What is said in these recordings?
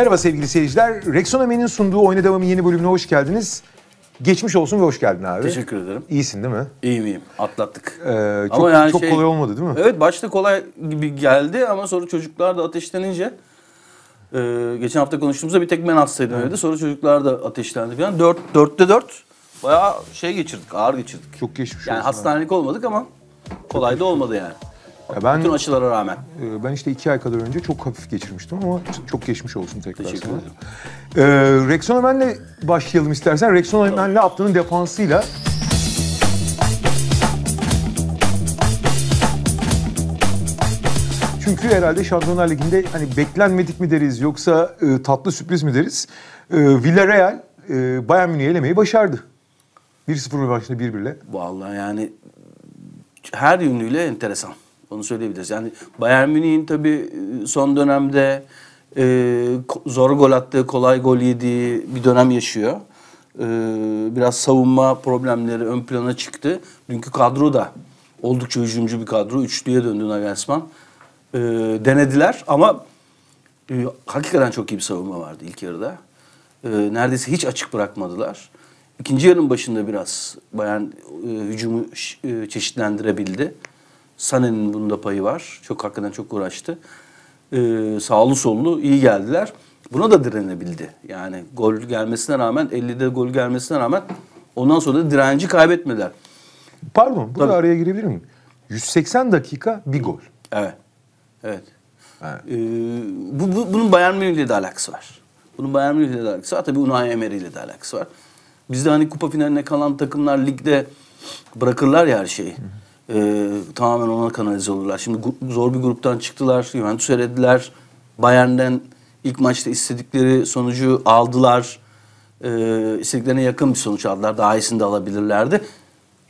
Merhaba sevgili seyirciler. Rexonomi'nin sunduğu Oyna Devam'ın yeni bölümüne hoş geldiniz. Geçmiş olsun ve hoş geldin abi. Teşekkür ederim. İyisin değil mi? İyiyim iyiyim. Atlattık. Ee, çok ama yani çok şey, kolay olmadı değil mi? Evet başta kolay gibi geldi ama sonra çocuklar da ateşlenince e, geçen hafta konuştuğumuzda bir tek ben hastaydım evet. evde. Sonra çocuklar da ateşlendi falan. Dört, dörtte dört bayağı şey geçirdik, ağır geçirdik. Çok geçmiş Yani olsun hastanelik abi. olmadık ama kolay da olmadı yani. Ya ben, Bütün açılara rağmen. E, ben işte iki ay kadar önce çok hafif geçirmiştim ama çok geçmiş olsun tekrar Teşekkür sana. ederim. E, Rex başlayalım istersen. Rex Onemen'le Aptan'ın defansıyla Çünkü herhalde Şampiyonlar Ligi'nde hani beklenmedik mi deriz yoksa e, tatlı sürpriz mi deriz? E, Villarreal e, Bayern Münih'i elemeyi başardı. 1-0 başında 1-1'le. Vallahi yani her yönüyle enteresan. Onu söyleyebiliriz. Yani Bayern Münih'in tabii e, son dönemde e, zor gol attığı, kolay gol yediği bir dönem yaşıyor. E, biraz savunma problemleri ön plana çıktı. Dünkü kadro da oldukça hücumcu bir kadro. Üçlüye döndü Nagelsmann. E, denediler ama e, hakikaten çok iyi bir savunma vardı ilk yarıda. E, neredeyse hiç açık bırakmadılar. İkinci yarının başında biraz Bayern e, hücumu e, çeşitlendirebildi. Sane'nin bunda payı var. Çok hakikaten çok uğraştı. Ee, sağlı sollu iyi geldiler. Buna da direnebildi. Yani gol gelmesine rağmen 50'de gol gelmesine rağmen ondan sonra da direnci kaybetmediler. Pardon burada Tabii. araya girebilir miyim? 180 dakika bir gol. Evet. Evet. evet. Ee, bu, bu, bunun Bayern Münih ile de alakası var. Bunun Bayern Münih ile de alakası var. Tabii Unai Emery ile de alakası var. Bizde hani kupa finaline kalan takımlar ligde bırakırlar ya her şeyi. Hı hı. E, tamamen ona kanalize olurlar. Şimdi zor bir gruptan çıktılar. Juventus erediler. Bayern'den ilk maçta istedikleri sonucu aldılar. E, istediklerine yakın bir sonuç aldılar. Daha iyisini de alabilirlerdi.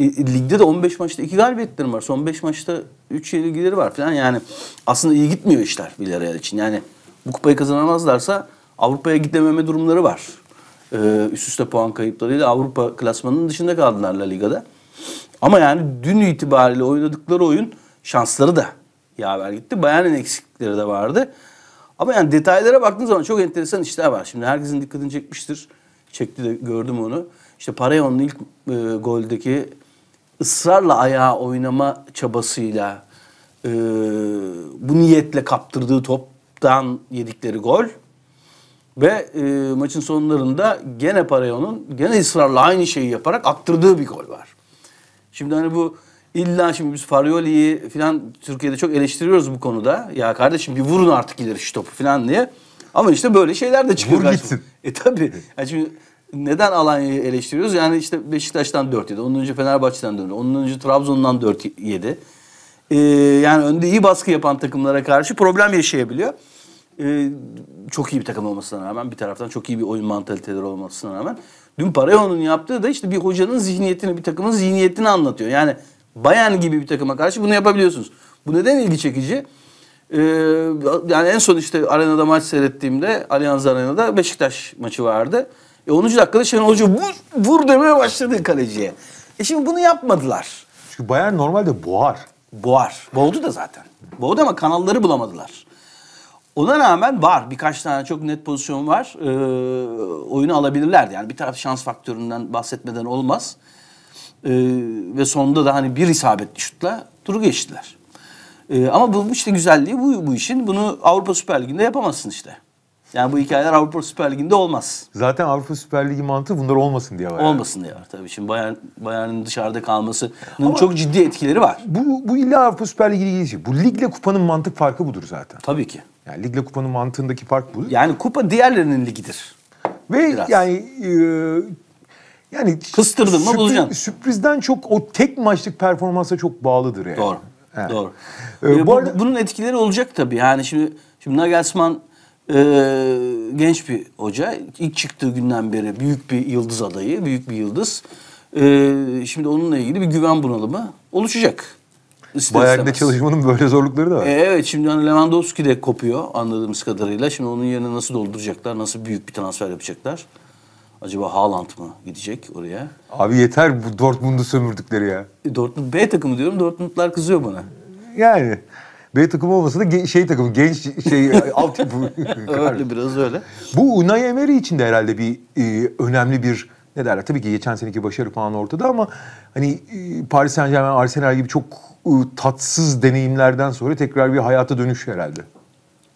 E, e ligde de 15 maçta 2 galibiyetlerim var. Son 5 maçta 3 yenilgileri var falan. Yani aslında iyi gitmiyor işler Villarreal için. Yani bu kupayı kazanamazlarsa Avrupa'ya gidememe durumları var. Ee, üst üste puan kayıplarıyla Avrupa klasmanının dışında kaldılar La Liga'da. Ama yani dün itibariyle oynadıkları oyun şansları da yaver gitti. Bayern'in eksiklikleri de vardı. Ama yani detaylara baktığınız zaman çok enteresan işler var. Şimdi herkesin dikkatini çekmiştir. Çekti de gördüm onu. İşte Parayon'un ilk e, goldeki ısrarla ayağa oynama çabasıyla e, bu niyetle kaptırdığı toptan yedikleri gol ve e, maçın sonlarında gene Parayon'un gene ısrarla aynı şeyi yaparak attırdığı bir gol var. Şimdi hani bu illa şimdi biz Farioli'yi falan Türkiye'de çok eleştiriyoruz bu konuda. Ya kardeşim bir vurun artık ileri şu topu falan diye. Ama işte böyle şeyler de çıkıyor. Vur gitsin. E tabi. Yani şimdi neden Alanya'yı eleştiriyoruz? Yani işte Beşiktaş'tan 4 yedi. Ondan önce Fenerbahçe'den 4 Ondan önce Trabzon'dan 4 yedi. Ee, yani önde iyi baskı yapan takımlara karşı problem yaşayabiliyor e, çok iyi bir takım olmasına rağmen bir taraftan çok iyi bir oyun mantaliteleri olmasına rağmen dün Parejo'nun yaptığı da işte bir hocanın zihniyetini bir takımın zihniyetini anlatıyor. Yani Bayern gibi bir takıma karşı bunu yapabiliyorsunuz. Bu neden ilgi çekici? Ee, yani en son işte arenada maç seyrettiğimde Allianz Arena'da Beşiktaş maçı vardı. E 10. dakikada Şenol Hoca vur, vur demeye başladı kaleciye. E şimdi bunu yapmadılar. Çünkü Bayern normalde boğar. Boğar. Boğdu da zaten. Boğdu ama kanalları bulamadılar. Ona rağmen var birkaç tane çok net pozisyon var. E, oyunu alabilirlerdi. Yani bir taraf şans faktöründen bahsetmeden olmaz. E, ve sonunda da hani bir isabetli şutla duru geçtiler. E, ama bu işte güzelliği bu, bu işin. Bunu Avrupa Süper Ligi'nde yapamazsın işte. Yani bu hikayeler Avrupa Süper Ligi'nde olmaz. Zaten Avrupa Süper Ligi mantığı bunlar olmasın diye var. Olmasın diye var tabii. Şimdi Bayern, Bayern'in dışarıda kalması Ama çok ciddi etkileri var. Bu, bu illa Avrupa Süper Ligi şey Bu ligle kupanın mantık farkı budur zaten. Tabii ki. Yani Ligle Kupa'nın mantığındaki fark bu. Yani kupa diğerlerinin ligidir. Ve Biraz. yani e, yani kıstırdın mı bulacaksın. Sürprizden çok o tek maçlık performansa çok bağlıdır yani. Doğru. Evet. Doğru. Ee, bu, bu arada... bunun etkileri olacak tabii. Yani şimdi şimdi Nagelsmann e, genç bir hoca. İlk çıktığı günden beri büyük bir yıldız adayı, büyük bir yıldız. E, şimdi onunla ilgili bir güven bunalımı oluşacak. İster Bayağı istemez. çalışmanın böyle zorlukları da var. E, evet şimdi hani Lewandowski de kopuyor anladığımız kadarıyla. Şimdi onun yerine nasıl dolduracaklar? Nasıl büyük bir transfer yapacaklar? Acaba Haaland mı gidecek oraya? Abi yeter bu Dortmund'u sömürdükleri ya. E, Dortmund B takımı diyorum. Dortmundlar kızıyor bana. Yani B takımı olmasa da şey takımı genç şey alt yapı. öyle biraz öyle. Bu Unai Emery için de herhalde bir e, önemli bir ne derler tabii ki geçen seneki başarı puanı ortada ama hani e, Paris Saint Germain, Arsenal gibi çok tatsız deneyimlerden sonra tekrar bir hayata dönüş herhalde.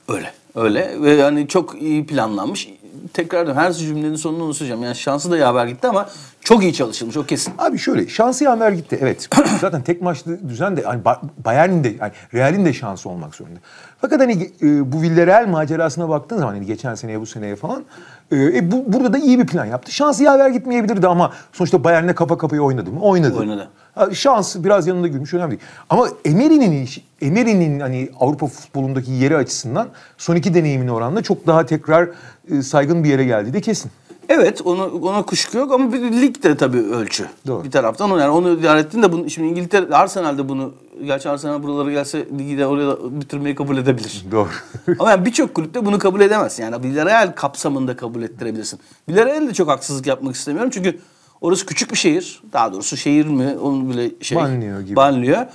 Öyle. Öyle ve yani çok iyi planlanmış. Tekrar her cümlenin sonunu unutacağım. Yani şansı da yaver gitti ama çok iyi çalışılmış o kesin. Abi şöyle şansı yaver gitti evet. Zaten tek maçlı düzen de hani Bayern'in de yani Real'in de şansı olmak zorunda. Fakat hani e, bu Villarreal macerasına baktığın zaman hani geçen seneye bu seneye falan ee, e, bu, burada da iyi bir plan yaptı. Şans yaver gitmeyebilirdi ama sonuçta Bayern'le kafa kafaya oynadı mı? Oynadı. Oynadı. Şans biraz yanında gülmüş önemli değil. Ama Emery'nin Emery'nin hani Avrupa futbolundaki yeri açısından son iki deneyimin oranla çok daha tekrar e, saygın bir yere geldi de kesin. Evet onu ona kuşku yok ama bir lig de tabii ölçü. Doğru. Bir taraftan onu yani onu idare ettin de bunu, şimdi İngiltere Arsenal'de bunu Gerçi Arsenal buralara gelse ligi de oraya bitirmeyi kabul edebilir. Doğru. Ama yani birçok kulüpte bunu kabul edemez. Yani Villarreal kapsamında kabul ettirebilirsin. Villarreal'e de çok haksızlık yapmak istemiyorum. Çünkü orası küçük bir şehir. Daha doğrusu şehir mi onu bile şey... Banlıyor gibi. Banlıyor.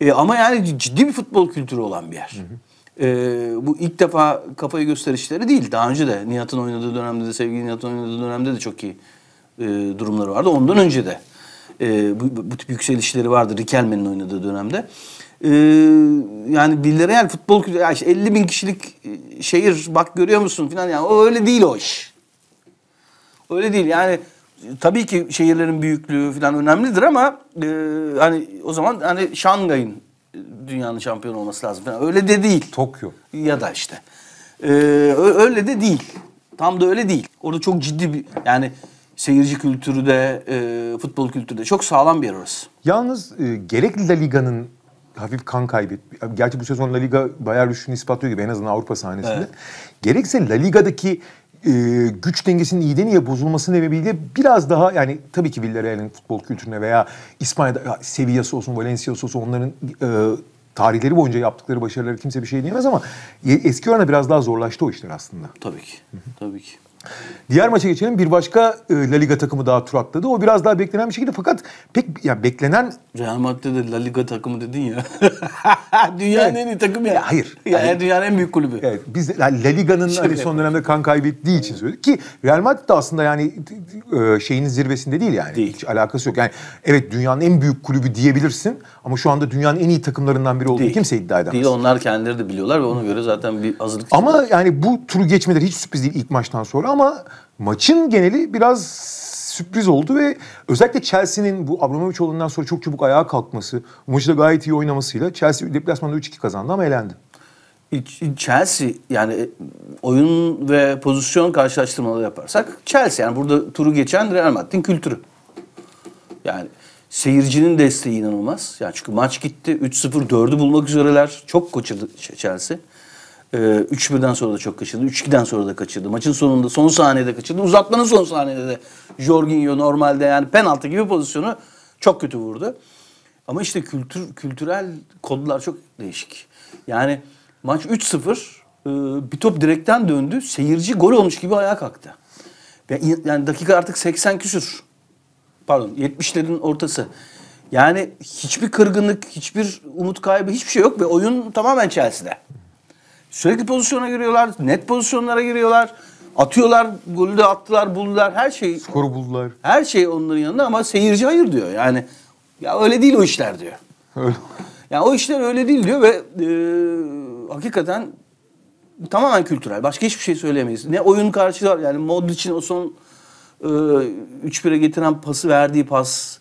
E, ama yani ciddi bir futbol kültürü olan bir yer. Hı hı. E, bu ilk defa kafayı gösterişleri değil. Daha önce de Nihat'ın oynadığı dönemde de sevgili Nihat'ın oynadığı dönemde de çok iyi e, durumları vardı. Ondan önce de e, bu, bu tip yükselişleri vardı Riquelme'nin oynadığı dönemde. E, yani Villarreal futbol ya işte 50 bin kişilik e, şehir bak görüyor musun falan yani o öyle değil o iş. Öyle değil yani tabii ki şehirlerin büyüklüğü falan önemlidir ama e, hani o zaman hani Şangay'ın dünyanın şampiyonu olması lazım falan. Öyle de değil. Tokyo. Ya da işte. Ee, öyle de değil. Tam da öyle değil. Orada çok ciddi bir yani seyirci kültürü de e, futbol kültürü de çok sağlam bir arası. Yalnız e, gerek La Liga'nın hafif kan kaybet. Gerçi bu sezon La Liga bayağı rüştünü ispatlıyor gibi en azından Avrupa sahnesinde. Evet. Gerekse La Liga'daki e, güç dengesinin iyiden iyiye bozulması nedeniyle biraz daha yani tabii ki Villarreal'in futbol kültürüne veya İspanya'da Sevilla'sı olsun, Valencia'sı olsun onların e, tarihleri boyunca yaptıkları başarıları kimse bir şey diyemez ama eski örneğe biraz daha zorlaştı o işler aslında. Tabii ki. Tabii ki. Diğer maça geçelim. Bir başka e, La Liga takımı daha tur atladı. O biraz daha beklenen bir şekilde fakat pek ya yani beklenen Real Madrid'de La Liga takımı dedin ya. dünyanın evet. en iyi takımı ya. hayır. Ya yani, dünyanın en büyük kulübü. Evet. Biz yani La Liga'nın hani son dönemde kan kaybettiği için söyledik ki Real Madrid de aslında yani e, şeyin zirvesinde değil yani. Değil. Hiç alakası yok. Yani evet dünyanın en büyük kulübü diyebilirsin ama şu anda dünyanın en iyi takımlarından biri olduğunu kimse iddia edemez. Değil onlar kendileri de biliyorlar ve ona göre zaten bir hazırlık. Ama yani bu turu geçmeleri hiç sürpriz değil ilk maçtan sonra ama maçın geneli biraz sürpriz oldu ve özellikle Chelsea'nin bu Abramovich olanından sonra çok çabuk ayağa kalkması, maçı da gayet iyi oynamasıyla Chelsea deplasmanda 3-2 kazandı ama elendi. Chelsea yani e, oyun ve pozisyon karşılaştırmaları yaparsak Chelsea yani burada turu geçen Real Madrid'in kültürü. Yani seyircinin desteği inanılmaz. Yani çünkü maç gitti 3-0 4'ü bulmak üzereler. Çok kaçırdı Chelsea. Ee, 3-1'den sonra da çok kaçırdı. 3-2'den sonra da kaçırdı. Maçın sonunda son saniyede kaçırdı. Uzatmanın son saniyede de Jorginho normalde yani penaltı gibi pozisyonu çok kötü vurdu. Ama işte kültür kültürel kodlar çok değişik. Yani maç 3-0 e, bir top direkten döndü. Seyirci gol olmuş gibi ayağa kalktı. Yani dakika artık 80 küsür. Pardon 70'lerin ortası. Yani hiçbir kırgınlık, hiçbir umut kaybı, hiçbir şey yok ve oyun tamamen Chelsea'de. Sürekli pozisyona giriyorlar. Net pozisyonlara giriyorlar. Atıyorlar, golü de attılar, buldular. Her şey. Skoru buldular. Her şey onların yanında ama seyirci hayır diyor. Yani ya öyle değil o işler diyor. Öyle. Yani o işler öyle değil diyor ve e, hakikaten tamamen kültürel. Başka hiçbir şey söyleyemeyiz. Ne oyun karşılar yani mod için o son e, 3-1'e getiren pası verdiği pas.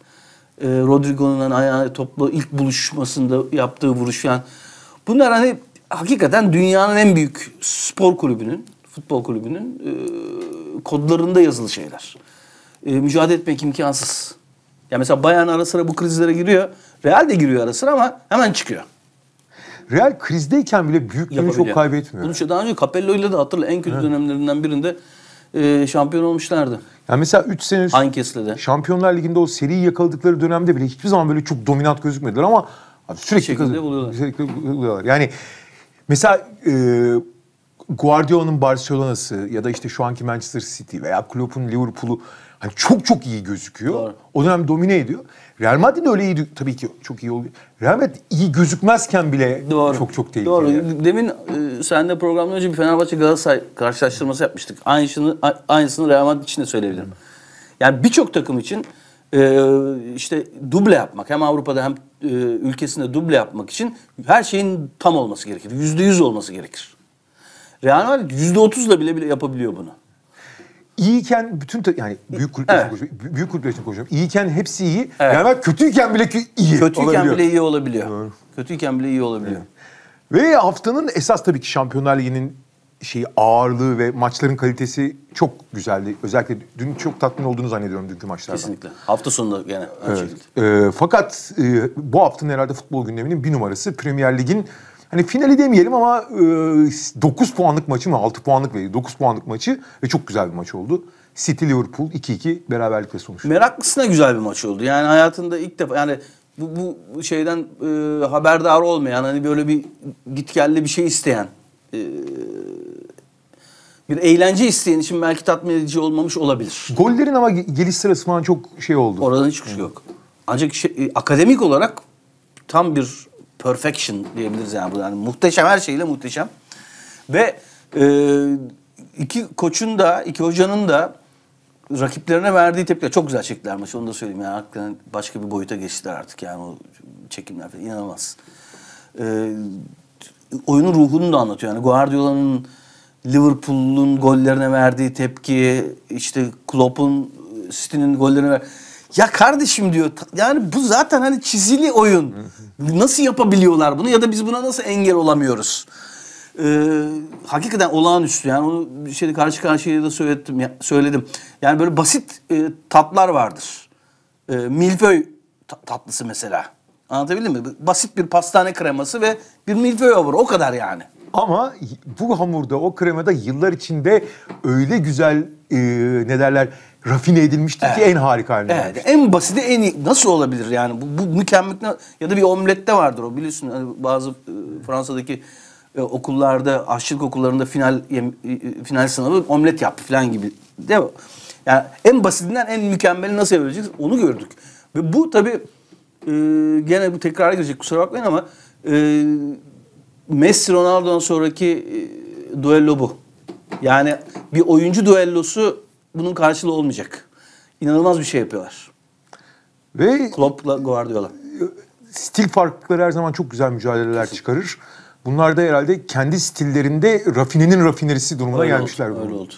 E, Rodrigo'nun hani ayağına topla ilk buluşmasında yaptığı vuruş yani. Bunlar hani hakikaten dünyanın en büyük spor kulübünün, futbol kulübünün e, kodlarında yazılı şeyler. E, mücadele etmek imkansız. Ya mesela Bayern ara sıra bu krizlere giriyor. Real de giriyor ara sıra ama hemen çıkıyor. Real krizdeyken bile büyüklüğünü çok kaybetmiyor. Bunu şey, daha önce Capello ile de hatırla en kötü evet. dönemlerinden birinde e, şampiyon olmuşlardı. Yani mesela 3 sene Ankes'le de. Şampiyonlar Ligi'nde o seriyi yakaladıkları dönemde bile hiçbir zaman böyle çok dominant gözükmediler ama abi sürekli kazanıyorlar. Yani Mesela e, Guardiola'nın Barcelona'sı ya da işte şu anki Manchester City veya Klopp'un Liverpool'u hani çok çok iyi gözüküyor. Doğru. O dönem domine ediyor. Real Madrid öyle iyi tabii ki çok iyi oluyor. Real Madrid iyi gözükmezken bile Doğru. çok çok tehlikeli. Doğru. Yani. Demin e, seninle programdan önce bir Fenerbahçe Galatasaray karşılaştırması yapmıştık. Aynısını aynısını Real Madrid için de söyleyebilirim. Yani birçok takım için e, işte duble yapmak hem Avrupa'da hem e, ülkesinde duble yapmak için her şeyin tam olması gerekir. Yüzde yüz olması gerekir. Real Madrid yüzde otuzla bile yapabiliyor bunu. İyiyken bütün yani büyük kulüpler evet. için koşuyor. Büyük kulüpler için koşuyorum. İyiyken hepsi iyi. Evet. Yani ben kötüyken bile iyi Kötüyken olabiliyor. bile iyi olabiliyor. Doğru. Kötüyken bile iyi olabiliyor. Evet. Ve haftanın esas tabii ki Şampiyonlar Ligi'nin şeyi ağırlığı ve maçların kalitesi çok güzeldi. Özellikle dün çok tatmin olduğunu zannediyorum dünkü maçlarda. Kesinlikle. Hafta sonunda gene aynı evet. E, fakat e, bu haftanın herhalde futbol gündeminin bir numarası Premier Lig'in hani finali demeyelim ama e, 9 puanlık maçı mı 6 puanlık veya 9 puanlık maçı ve çok güzel bir maç oldu. City Liverpool 2-2 beraberlikle sonuçlandı. Meraklısına güzel bir maç oldu. Yani hayatında ilk defa yani bu, bu şeyden e, haberdar olmayan hani böyle bir gitgelli bir şey isteyen e, bir eğlence isteyen için belki tatmin edici olmamış olabilir. Gollerin ama geliş sırası falan çok şey oldu. Oradan hiçbir şey yok. Ancak şey, e, akademik olarak tam bir perfection diyebiliriz yani. yani muhteşem her şeyle muhteşem. Ve e, iki koçun da iki hocanın da rakiplerine verdiği tepki çok güzel çektiler maçı onu da söyleyeyim. Yani hakikaten başka bir boyuta geçtiler artık yani o çekimler falan inanılmaz. E, oyunun ruhunu da anlatıyor. Yani Guardiola'nın Liverpool'un gollerine verdiği tepki, işte Klopp'un City'nin gollerine ver. Ya kardeşim diyor yani bu zaten hani çizili oyun. Nasıl yapabiliyorlar bunu ya da biz buna nasıl engel olamıyoruz? Ee, hakikaten olağanüstü yani onu bir şeyde karşı karşıya da söyledim. söyledim. Yani böyle basit e, tatlar vardır. E, milföy tatlısı mesela. Anlatabildim mi? Basit bir pastane kreması ve bir milföy olur o kadar yani. Ama bu hamurda, o kremada yıllar içinde öyle güzel e, ne derler rafine edilmiştir evet. ki en harika haline evet. En basiti en iyi. Nasıl olabilir yani? Bu, bu mükemmel ya da bir omlette vardır o biliyorsun hani bazı e, Fransa'daki e, okullarda aşçılık okullarında final e, e, final sınavı omlet yap falan gibi değil mi? Yani en basitinden en mükemmeli nasıl yapabileceksin onu gördük. Ve bu tabii e, gene bu tekrar girecek kusura bakmayın ama e, Messi Ronaldo'dan sonraki e, duello bu. Yani bir oyuncu duellosu bunun karşılığı olmayacak. İnanılmaz bir şey yapıyorlar. Ve Klopp'la Guardiola. Stil farklılıkları her zaman çok güzel mücadeleler Kesinlikle. çıkarır. Bunlar da herhalde kendi stillerinde rafinenin rafinerisi durumuna öyle gelmişler. Oldu, öyle oldu.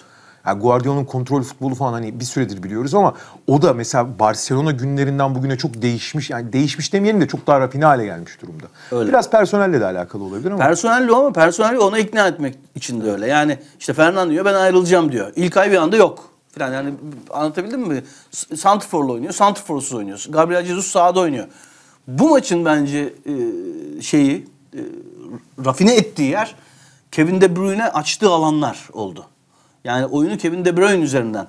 Yani Guardiola'nın kontrol futbolu falan hani bir süredir biliyoruz ama o da mesela Barcelona günlerinden bugüne çok değişmiş. Yani değişmiş demeyelim de çok daha rafine hale gelmiş durumda. Öyle. Biraz personelle de alakalı olabilir ama. Personelle ama personel ona ikna etmek için de öyle. Yani işte Fernando diyor ben ayrılacağım diyor. İlk ay bir anda yok. Falan yani anlatabildim mi? Santifor'la oynuyor, Santifor'suz oynuyor. Gabriel Jesus sağda oynuyor. Bu maçın bence e, şeyi e, rafine ettiği yer Kevin De Bruyne açtığı alanlar oldu. Yani oyunu Kevin De Bruyne üzerinden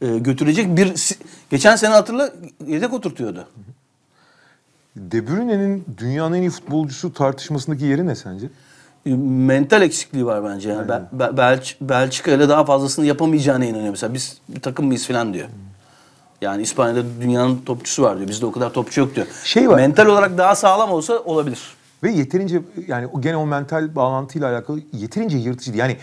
e, götürecek bir... Geçen sene hatırla yedek oturtuyordu. De Bruyne'nin dünyanın en iyi futbolcusu tartışmasındaki yeri ne sence? E, mental eksikliği var bence. Yani Aynen. Bel, Bel, Belçika ile daha fazlasını yapamayacağına inanıyor. Mesela biz bir takım mıyız falan diyor. Yani İspanya'da dünyanın topçusu var diyor. Bizde o kadar topçu yok diyor. Şey var. Mental olarak daha sağlam olsa olabilir. Ve yeterince yani o gene o mental bağlantıyla alakalı yeterince yırtıcı. Yani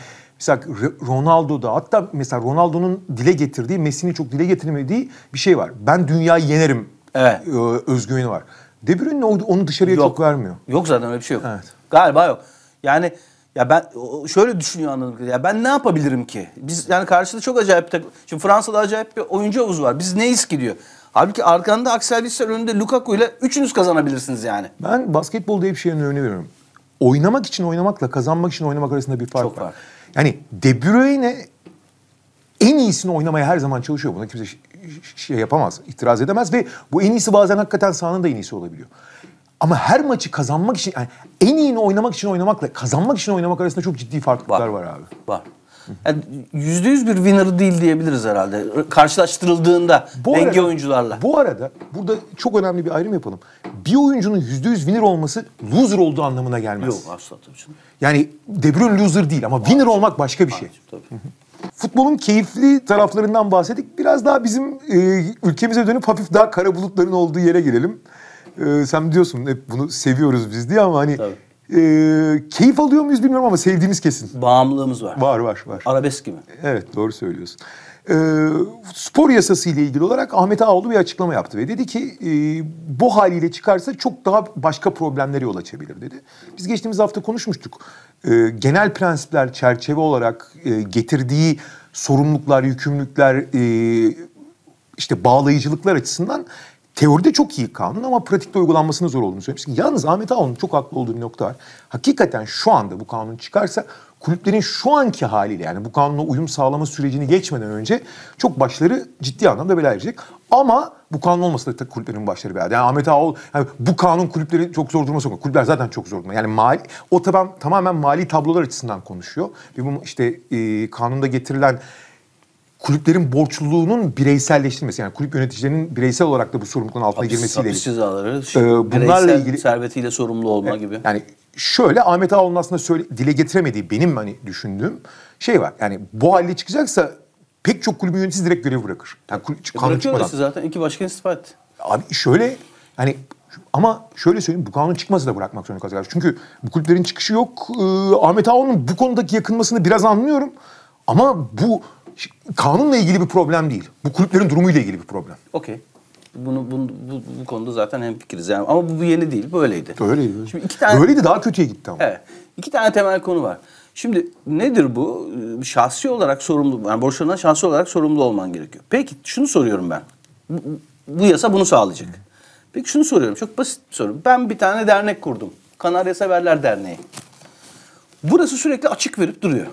mesela Ronaldo'da hatta mesela Ronaldo'nun dile getirdiği, Messi'nin çok dile getirmediği bir şey var. Ben dünyayı yenerim evet. E, özgüveni var. De Bruyne onu dışarıya yok. çok vermiyor. Yok zaten öyle bir şey yok. Evet. Galiba yok. Yani ya ben şöyle düşünüyor anladığım kadarıyla. Ya ben ne yapabilirim ki? Biz yani karşıda çok acayip tak Şimdi Fransa'da acayip bir oyuncu havuzu var. Biz neyiz ki diyor. Halbuki arkanda Axel Witsel önünde Lukaku ile üçünüz kazanabilirsiniz yani. Ben basketbolda hep şeyin önüne veriyorum. Oynamak için oynamakla kazanmak için oynamak arasında bir fark çok var. var. Yani De Bruyne en iyisini oynamaya her zaman çalışıyor. Buna kimse şey yapamaz, itiraz edemez ve bu en iyisi bazen hakikaten sahanın da en iyisi olabiliyor. Ama her maçı kazanmak için, yani en iyini oynamak için oynamakla kazanmak için oynamak arasında çok ciddi farklılıklar var, var abi. Var. Yüzde yüz bir winner değil diyebiliriz herhalde. Karşılaştırıldığında bu denge arada, oyuncularla. Bu arada burada çok önemli bir ayrım yapalım. Bir oyuncunun yüzde yüz winner olması loser olduğu anlamına gelmez. Yok asla tabii canım. Yani De Bruyne loser değil ama winner Maalesef. olmak başka bir şey. Maalesef, tabii. Futbolun keyifli taraflarından bahsettik. Biraz daha bizim e, ülkemize dönüp hafif daha kara bulutların olduğu yere girelim. E, sen diyorsun hep bunu seviyoruz biz diye ama hani... Tabii e, keyif alıyor muyuz bilmiyorum ama sevdiğimiz kesin. Bağımlılığımız var. Var var var. Arabesk gibi. Evet doğru söylüyorsun. E, spor yasası ile ilgili olarak Ahmet Ağoğlu bir açıklama yaptı ve dedi ki e, bu haliyle çıkarsa çok daha başka problemlere yol açabilir dedi. Biz geçtiğimiz hafta konuşmuştuk. E, genel prensipler çerçeve olarak e, getirdiği sorumluluklar, yükümlülükler, e, işte bağlayıcılıklar açısından teoride çok iyi kanun ama pratikte uygulanmasının zor olduğunu söylemiştik. Yalnız Ahmet Ağol'un çok haklı olduğu bir nokta var. Hakikaten şu anda bu kanun çıkarsa kulüplerin şu anki haliyle yani bu kanuna uyum sağlama sürecini geçmeden önce çok başları ciddi anlamda belaya Ama bu kanun olmasa da kulüplerin başları belaya. Yani Ahmet Ağol yani bu kanun kulüpleri çok zor duruma sokuyor. Kulüpler zaten çok zor durumda. Yani mali, o taban, tamamen mali tablolar açısından konuşuyor. Ve bu işte e, kanunda getirilen kulüplerin borçluluğunun bireyselleştirilmesi yani kulüp yöneticilerinin bireysel olarak da bu sorumluluğun altına hapis, girmesiyle hapis ilgili. cezaları, ee, bunlarla ilgili servetiyle sorumlu olma evet, gibi. Yani şöyle Ahmet Ağaoğlu'nun aslında söyle, dile getiremediği benim hani düşündüğüm şey var. Yani bu halde çıkacaksa pek çok kulübün yöneticisi direkt görevi bırakır. Yani kulüp, e, kanun çıkmadan. zaten iki başkan istifa etti. Abi şöyle hani ama şöyle söyleyeyim bu kanun çıkması da bırakmak zorunda kalacak. Çünkü bu kulüplerin çıkışı yok. Ee, Ahmet Ağaoğlu'nun bu konudaki yakınmasını biraz anlıyorum. Ama bu kanunla ilgili bir problem değil. Bu kulüplerin durumuyla ilgili bir problem. Okey. Bunu, bunu bu, bu konuda zaten hem fikiriz yani. Ama bu, bu yeni değil, böyleydi. Öyleydi. Şimdi iki tane Böyleydi daha kötüye gitti ama. Evet. İki tane temel konu var. Şimdi nedir bu? Ee, şahsi olarak sorumlu, yani borçlarından şahsi olarak sorumlu olman gerekiyor. Peki şunu soruyorum ben. Bu, bu yasa bunu sağlayacak. Peki şunu soruyorum, çok basit bir soru. Ben bir tane dernek kurdum. Kanarya Severler Derneği. Burası sürekli açık verip duruyor.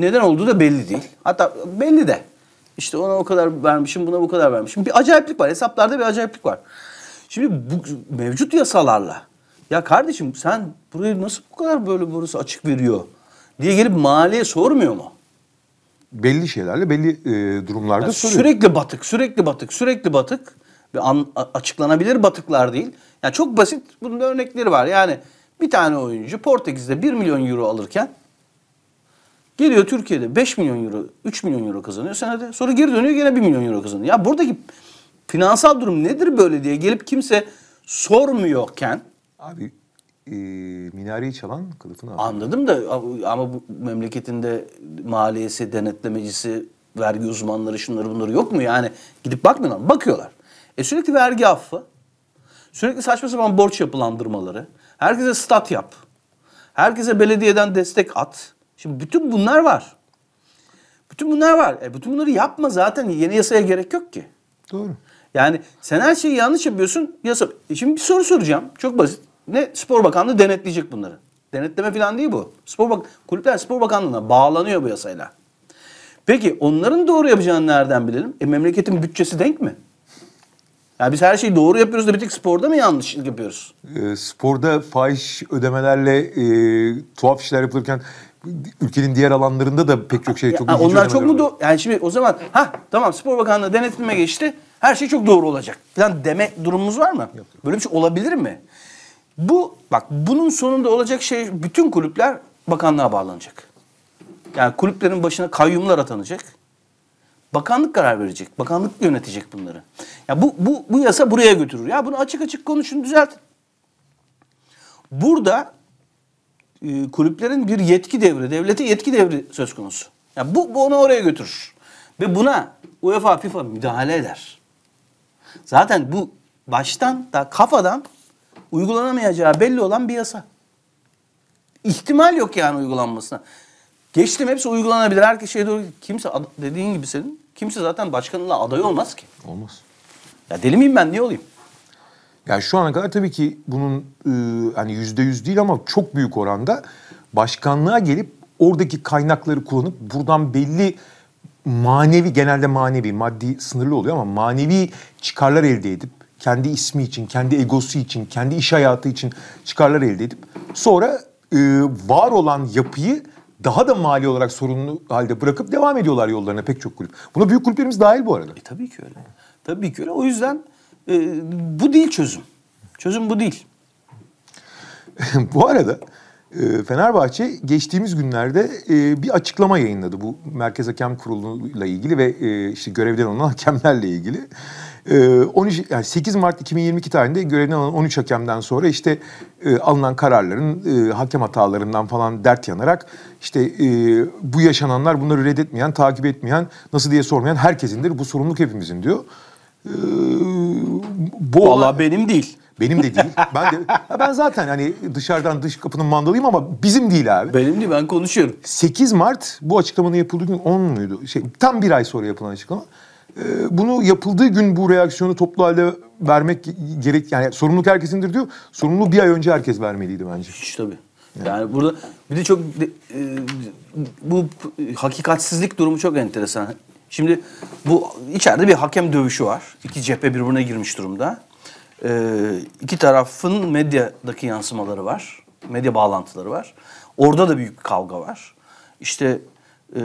Neden olduğu da belli değil. Hatta belli de. İşte ona o kadar vermişim, buna bu kadar vermişim. Bir acayiplik var. Hesaplarda bir acayiplik var. Şimdi bu mevcut yasalarla ya kardeşim sen burayı nasıl bu kadar böyle burası açık veriyor diye gelip maliye sormuyor mu? Belli şeylerle belli e, durumlarda yani soruyor. Sürekli batık, sürekli batık, sürekli batık ve an, açıklanabilir batıklar değil. Yani çok basit bunun örnekleri var. Yani bir tane oyuncu Portekiz'de 1 milyon euro alırken Geliyor Türkiye'de 5 milyon euro, 3 milyon euro kazanıyor senede. Sonra geri dönüyor yine 1 milyon euro kazanıyor. Ya buradaki finansal durum nedir böyle diye gelip kimse sormuyorken. Abi e, minareyi çalan kılıfını alıyor. Anladım da ama bu memleketinde maliyesi, denetlemecisi, vergi uzmanları şunları bunları yok mu? Yani gidip bakmıyorlar Bakıyorlar. E sürekli vergi affı, sürekli saçma sapan borç yapılandırmaları, herkese stat yap, herkese belediyeden destek at. Şimdi bütün bunlar var. Bütün bunlar var. E bütün bunları yapma zaten yeni yasaya gerek yok ki. Doğru. Yani sen her şeyi yanlış yapıyorsun. Yasa... E şimdi bir soru soracağım. Çok basit. Ne Spor Bakanlığı denetleyecek bunları. Denetleme falan değil bu. Spor Bak Kulüpler Spor Bakanlığı'na bağlanıyor bu yasayla. Peki onların doğru yapacağını nereden bilelim? E memleketin bütçesi denk mi? Yani biz her şeyi doğru yapıyoruz da bir tek sporda mı yanlışlık yapıyoruz? E, sporda fahiş ödemelerle e, tuhaf işler yapılırken ülkenin diğer alanlarında da pek çok şey çok ya, Onlar çok mu doğru? Yani şimdi o zaman ha tamam Spor Bakanlığı denetime geçti. Her şey çok doğru olacak falan deme durumumuz var mı? Yok, Böyle bir şey olabilir mi? Bu bak bunun sonunda olacak şey bütün kulüpler bakanlığa bağlanacak. Yani kulüplerin başına kayyumlar atanacak. Bakanlık karar verecek. Bakanlık yönetecek bunları. Ya bu bu bu yasa buraya götürür. Ya bunu açık açık konuşun düzeltin. Burada e, kulüplerin bir yetki devri, devlete yetki devri söz konusu. yani bu, bu onu oraya götürür. Ve buna UEFA, FIFA müdahale eder. Zaten bu baştan da kafadan uygulanamayacağı belli olan bir yasa. İhtimal yok yani uygulanmasına. Geçtim hepsi uygulanabilir. Herkes şey doğru. Kimse dediğin gibi senin kimse zaten başkanla aday olmaz ki. Olmaz. Ya deli miyim ben? Niye olayım? Yani şu ana kadar tabii ki bunun e, hani yüzde yüz değil ama çok büyük oranda başkanlığa gelip oradaki kaynakları kullanıp buradan belli manevi genelde manevi maddi sınırlı oluyor ama manevi çıkarlar elde edip kendi ismi için, kendi egosu için, kendi iş hayatı için çıkarlar elde edip sonra e, var olan yapıyı daha da mali olarak sorunlu halde bırakıp devam ediyorlar yollarına pek çok kulüp. Buna büyük kulüplerimiz dahil bu arada. E, tabii ki öyle. Tabii ki öyle. O yüzden e, bu değil çözüm. Çözüm bu değil. bu arada e, Fenerbahçe geçtiğimiz günlerde e, bir açıklama yayınladı bu Merkez Hakem Kurulu'yla ilgili ve e, işte görevden alınan hakemlerle ilgili. 13 yani 8 Mart 2022 tarihinde görevden alınan 13 hakemden sonra işte alınan kararların hakem hatalarından falan dert yanarak işte bu yaşananlar bunları reddetmeyen, takip etmeyen, nasıl diye sormayan herkesindir. Bu sorumluluk hepimizin diyor. Ee, bu Valla benim değil. Benim de değil. Ben de ben zaten hani dışarıdan dış kapının mandalıyım ama bizim değil abi. Benim değil ben konuşuyorum. 8 Mart bu açıklamanın yapıldığı gün 10 muydu? Şey tam bir ay sonra yapılan açıklama. Ee, bunu yapıldığı gün bu reaksiyonu toplu halde vermek gerek yani sorumluluk herkesindir diyor. Sorumluluğu bir ay önce herkes vermeliydi bence. Hiç tabii. Yani, yani burada bir de çok e, bu hakikatsizlik durumu çok enteresan. Şimdi bu içeride bir hakem dövüşü var. İki cephe birbirine girmiş durumda. Ee, iki tarafın medyadaki yansımaları var. Medya bağlantıları var. Orada da büyük bir kavga var. İşte e,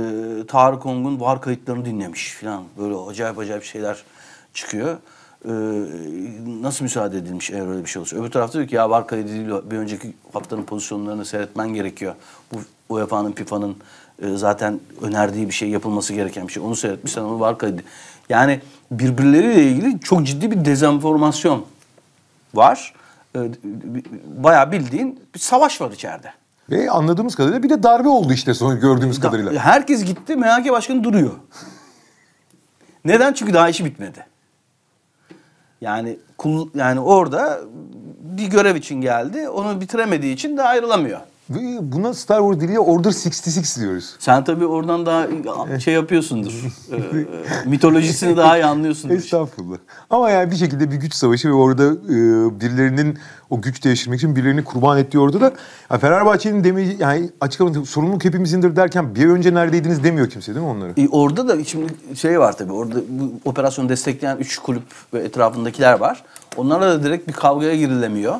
Tarık Ong'un var kayıtlarını dinlemiş falan. Böyle acayip acayip şeyler çıkıyor. Ee, nasıl müsaade edilmiş eğer öyle bir şey olursa. Öbür tarafta diyor ki ya var kaydı değil bir önceki haftanın pozisyonlarını seyretmen gerekiyor. Bu UEFA'nın, FIFA'nın ee, zaten önerdiği bir şey yapılması gereken bir şey. Onu seyretmişsen sen onu var kaydı. Yani birbirleriyle ilgili çok ciddi bir dezenformasyon var. E, bayağı bildiğin bir savaş var içeride. Ve anladığımız kadarıyla bir de darbe oldu işte son gördüğümüz kadarıyla. Herkes gitti MHK başkanı duruyor. Neden? Çünkü daha işi bitmedi. Yani kul yani orada bir görev için geldi. Onu bitiremediği için de ayrılamıyor. Buna Star Wars diliyle Order 66 diyoruz. Sen tabii oradan daha şey yapıyorsundur. e, mitolojisini daha iyi anlıyorsundur. Estağfurullah. Ama yani bir şekilde bir güç savaşı ve orada e, birilerinin o güç değiştirmek için birilerini kurban ettiği orada da yani Fenerbahçe'nin demeyi yani açık anlatayım sorumluluk hepimizindir derken bir önce neredeydiniz demiyor kimse değil mi onları? E, orada da şimdi şey var tabii orada bu operasyonu destekleyen üç kulüp ve etrafındakiler var. Onlarla da direkt bir kavgaya girilemiyor.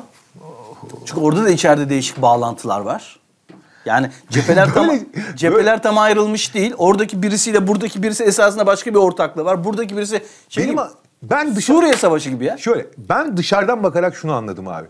Çünkü orada da içeride değişik bağlantılar var. Yani cepheler tam cepheler tam ayrılmış değil. Oradaki birisiyle buradaki birisi esasında başka bir ortaklığı var. Buradaki birisi şey Benim gibi, ben dışarı, Suriye Savaşı gibi ya. Şöyle ben dışarıdan bakarak şunu anladım abi.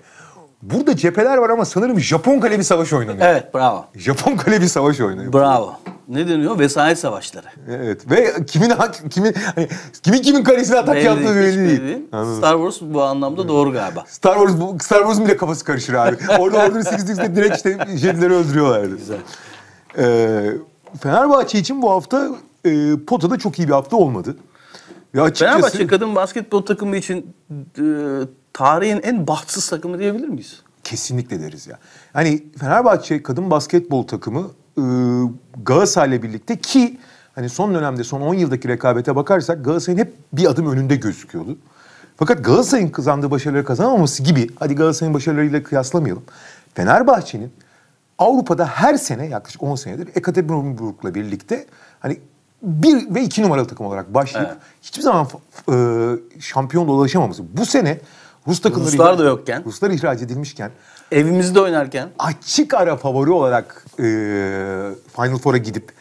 Burada cepheler var ama sanırım Japon kalebi savaşı oynanıyor. Evet bravo. Japon kalebi savaşı oynanıyor. Bravo. Ne deniyor? Vesayet savaşları. Evet ve kimin hak, kimin hani, kimin kimin kalesine atak belli yaptığı belli değil. Star Wars bu anlamda evet. doğru galiba. Star Wars bu, Star Wars'ın bile kafası karışır abi. Orada Order 66'de direkt işte Jedi'leri öldürüyorlardı. Güzel. Ee, Fenerbahçe için bu hafta e, potada çok iyi bir hafta olmadı. Ya açıkçası... Fenerbahçe kadın basketbol takımı için e, tarihin en bahtsız takımı diyebilir miyiz? Kesinlikle deriz ya. Hani Fenerbahçe kadın basketbol takımı e, Galatasaray'la birlikte ki hani son dönemde son 10 yıldaki rekabete bakarsak Galatasaray'ın hep bir adım önünde gözüküyordu. Fakat Galatasaray'ın kazandığı başarıları kazanamaması gibi hadi Galatasaray'ın başarılarıyla kıyaslamayalım. Fenerbahçe'nin Avrupa'da her sene yaklaşık 10 senedir Ekaterinburg'la birlikte hani bir ve iki numaralı takım olarak başlayıp evet. hiçbir zaman e, ıı, şampiyon dolaşamaması. Bu sene Rus takımları Ruslar da yokken. Ruslar ihraç edilmişken. Evimizde oynarken. Açık ara favori olarak e, Final Four'a gidip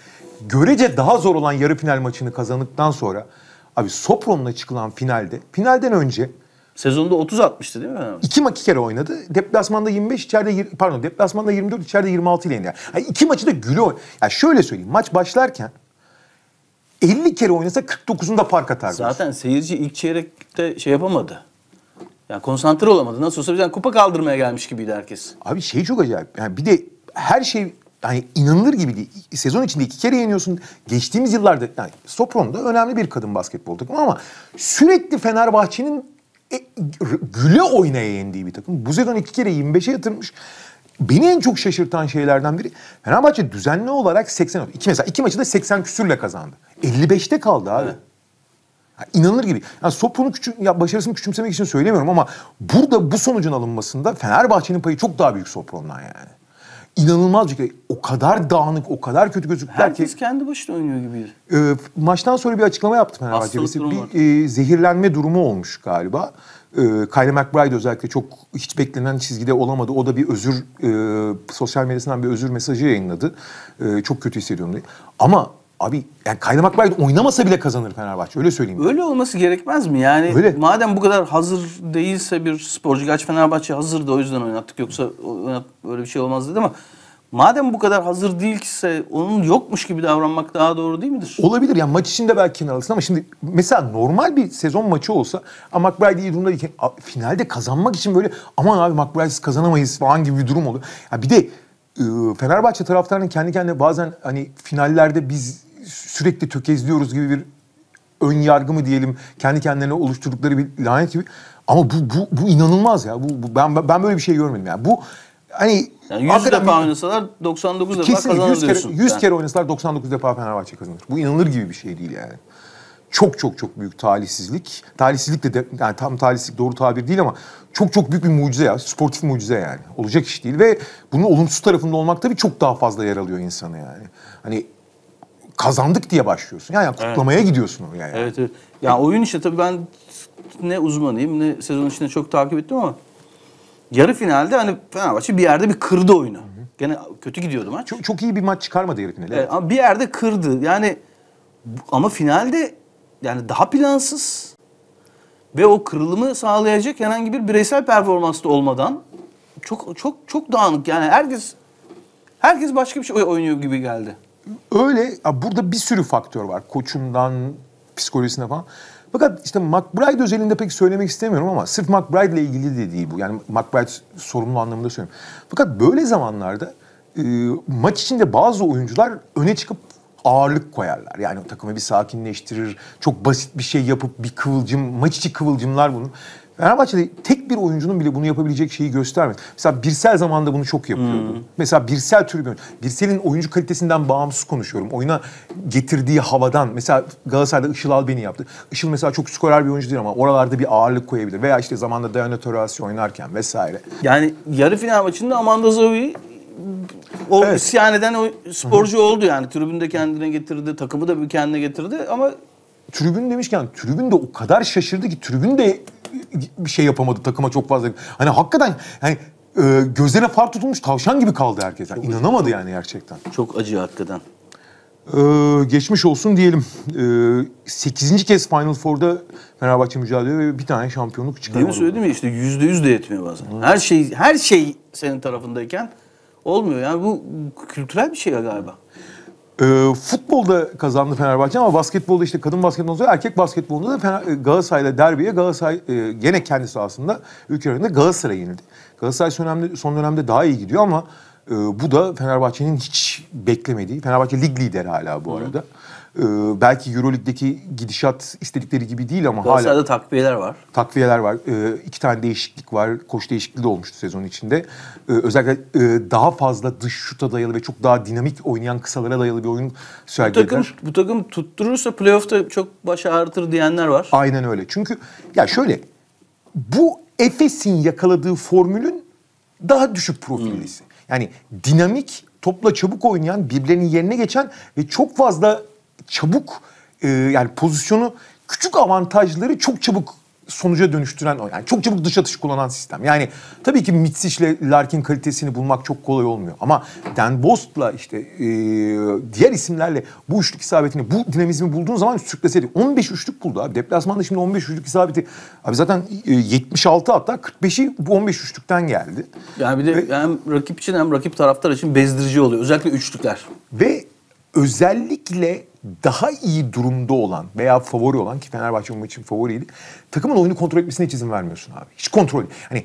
görece daha zor olan yarı final maçını kazandıktan sonra abi Sopron'la çıkılan finalde finalden önce Sezonda 30 atmıştı değil mi? İki maç kere oynadı. Deplasmanda 25, içeride pardon deplasmanda 24, içeride 26 ile indi. Yani iki maçı da gülü oynadı. Yani şöyle söyleyeyim maç başlarken 50 kere oynasa 49'unda fark atar. Zaten seyirci ilk çeyrekte şey yapamadı. Yani konsantre olamadı. Nasıl olsa bizden kupa kaldırmaya gelmiş gibiydi herkes. Abi şey çok acayip. Yani bir de her şey yani inanılır gibi değil. Sezon içinde iki kere yeniyorsun. Geçtiğimiz yıllarda yani Sopron önemli bir kadın basketbol takımı ama sürekli Fenerbahçe'nin e, güle oynaya yendiği bir takım. Bu sezon iki kere 25'e yatırmış. Beni en çok şaşırtan şeylerden biri Fenerbahçe düzenli olarak 80 iki mesela iki maçı da 80 küsürle kazandı. 55'te kaldı abi. Evet. İnanılır gibi. Yani Sopun'un küçü, ya başarısını küçümsemek için söylemiyorum ama burada bu sonucun alınmasında Fenerbahçe'nin payı çok daha büyük Sopron'dan yani. İnanılmaz bir şey. O kadar dağınık, o kadar kötü gözüktüler Herkes ki. kendi başına oynuyor gibi. E, maçtan sonra bir açıklama yaptı Fenerbahçe. Bir e, zehirlenme durumu olmuş galiba. E, ee, Kyle McBride özellikle çok hiç beklenen çizgide olamadı. O da bir özür, e, sosyal medyasından bir özür mesajı yayınladı. E, çok kötü hissediyorum diye. Ama Abi yani kaynamak belki oynamasa bile kazanır Fenerbahçe. Öyle söyleyeyim. Öyle olması gerekmez mi? Yani Öyle. madem bu kadar hazır değilse bir sporcu. Gerçi Fenerbahçe hazırdı o yüzden oynattık. Yoksa oynat böyle bir şey olmaz dedi ama madem bu kadar hazır değilse onun yokmuş gibi davranmak daha doğru değil midir? Olabilir. Yani maç içinde belki kenar alırsın ama şimdi mesela normal bir sezon maçı olsa ama McBride iyi durumda değilken finalde kazanmak için böyle aman abi McBride'siz kazanamayız falan gibi bir durum oluyor. Ya bir de ee, Fenerbahçe taraftarının kendi kendine bazen hani finallerde biz sürekli tökezliyoruz gibi bir ön yargı mı diyelim kendi kendilerine oluşturdukları bir lanet gibi. Ama bu bu, bu inanılmaz ya. Bu, bu ben ben böyle bir şey görmedim yani. Bu hani yani 100 defa oynasalar 99 defa kazanır 100 kere, diyorsun. 100 yani. kere oynasalar 99 defa Fenerbahçe kazanır. Bu inanılır gibi bir şey değil yani çok çok çok büyük talihsizlik. Talihsizlik de, de yani tam talihsizlik doğru tabir değil ama çok çok büyük bir mucize ya. Sportif mucize yani. Olacak iş değil ve bunun olumsuz tarafında olmak tabii çok daha fazla yer alıyor insanı yani. Hani kazandık diye başlıyorsun. Yani, yani kutlamaya evet. gidiyorsun oraya yani. Evet evet. Ya yani oyun işte tabii ben ne uzmanıyım ne sezon içinde çok takip ettim ama yarı finalde hani Fenerbahçe bir yerde bir kırdı oyunu. Hı hı. Gene kötü gidiyordu maç. Çok, çok iyi bir maç çıkarmadı yarı finalde. Evet. Ama bir yerde kırdı. Yani ama finalde yani daha plansız ve o kırılımı sağlayacak herhangi bir bireysel performansta olmadan çok çok çok dağınık yani herkes herkes başka bir şey oynuyor gibi geldi. Öyle burada bir sürü faktör var koçundan psikolojisine falan. Fakat işte McBride özelinde pek söylemek istemiyorum ama sırf McBride ile ilgili de değil bu. Yani McBride sorumlu anlamında söylüyorum. Fakat böyle zamanlarda e, maç içinde bazı oyuncular öne çıkıp ağırlık koyarlar. Yani o takımı bir sakinleştirir. Çok basit bir şey yapıp bir kıvılcım, maç içi kıvılcımlar bunun. Fenerbahçe'de tek bir oyuncunun bile bunu yapabilecek şeyi göstermedi. Mesela Birsel zamanında bunu çok yapıyordu. Hmm. Mesela Birsel tribün. Birsel'in oyuncu kalitesinden bağımsız konuşuyorum. Oyuna getirdiği havadan. Mesela Galatasaray'da Işıl Albeni yaptı. Işıl mesela çok skorer bir oyuncu değil ama oralarda bir ağırlık koyabilir. Veya işte zamanında Diana Taurasi oynarken vesaire. Yani yarı final maçında Amanda Zoe o evet. isyan eden o sporcu oldu yani. Tribün de kendine getirdi, takımı da bir kendine getirdi ama... Tribün demişken tribün de o kadar şaşırdı ki tribün de bir şey yapamadı takıma çok fazla. Hani hakikaten hani e, gözlerine far tutulmuş tavşan gibi kaldı herkes. Yani inanamadı acı. yani gerçekten. Çok acı hakikaten. Ee, geçmiş olsun diyelim. Ee, 8. kez Final Four'da Fenerbahçe mücadele ve bir tane şampiyonluk çıkarmadı. Değil mi söyledim ya işte yüzde yüz de yetmiyor bazen. Hı. Her şey her şey senin tarafındayken Olmuyor yani bu kültürel bir şey galiba. E, futbolda kazandı Fenerbahçe ama basketbolda işte kadın basketbolu erkek basketbolunda da Fener, e, Galatasaray'la derbiye Galatasaray e, gene kendi sahasında ülke önünde Galatasaray yenildi. Galatasaray son dönemde, son dönemde daha iyi gidiyor ama e, bu da Fenerbahçe'nin hiç beklemediği. Fenerbahçe lig lideri hala bu Hı. arada. Hı ee, belki Euroleague'deki gidişat istedikleri gibi değil ama hala... Galatasaray'da takviyeler var. Takviyeler var. Ee, iki tane değişiklik var. Koş değişikliği de olmuştu sezon içinde. Ee, özellikle e, daha fazla dış şuta dayalı ve çok daha dinamik oynayan kısalara dayalı bir oyun sergilediler. Bu takım, bu takım tutturursa playoff'ta çok baş ağrıtır diyenler var. Aynen öyle. Çünkü ya şöyle bu Efes'in yakaladığı formülün daha düşük profillisi. Hmm. Yani dinamik, topla çabuk oynayan, birbirlerinin yerine geçen ve çok fazla çabuk e, yani pozisyonu küçük avantajları çok çabuk sonuca dönüştüren o. Yani çok çabuk dış atış kullanan sistem. Yani tabii ki Mitsic ile Larkin kalitesini bulmak çok kolay olmuyor. Ama Dan Bost'la işte e, diğer isimlerle bu üçlük isabetini, bu dinamizmi bulduğun zaman sürükleseydi. 15 üçlük buldu abi. Deplasmanda şimdi 15 üçlük isabeti. Abi zaten e, 76 hatta 45'i bu 15 üçlükten geldi. Yani bir de ve, hem rakip için hem rakip taraftar için bezdirici oluyor. Özellikle üçlükler. Ve özellikle daha iyi durumda olan veya favori olan ki Fenerbahçe bu için favoriydi. Takımın oyunu kontrol etmesine hiç izin vermiyorsun abi. Hiç kontrol. Hani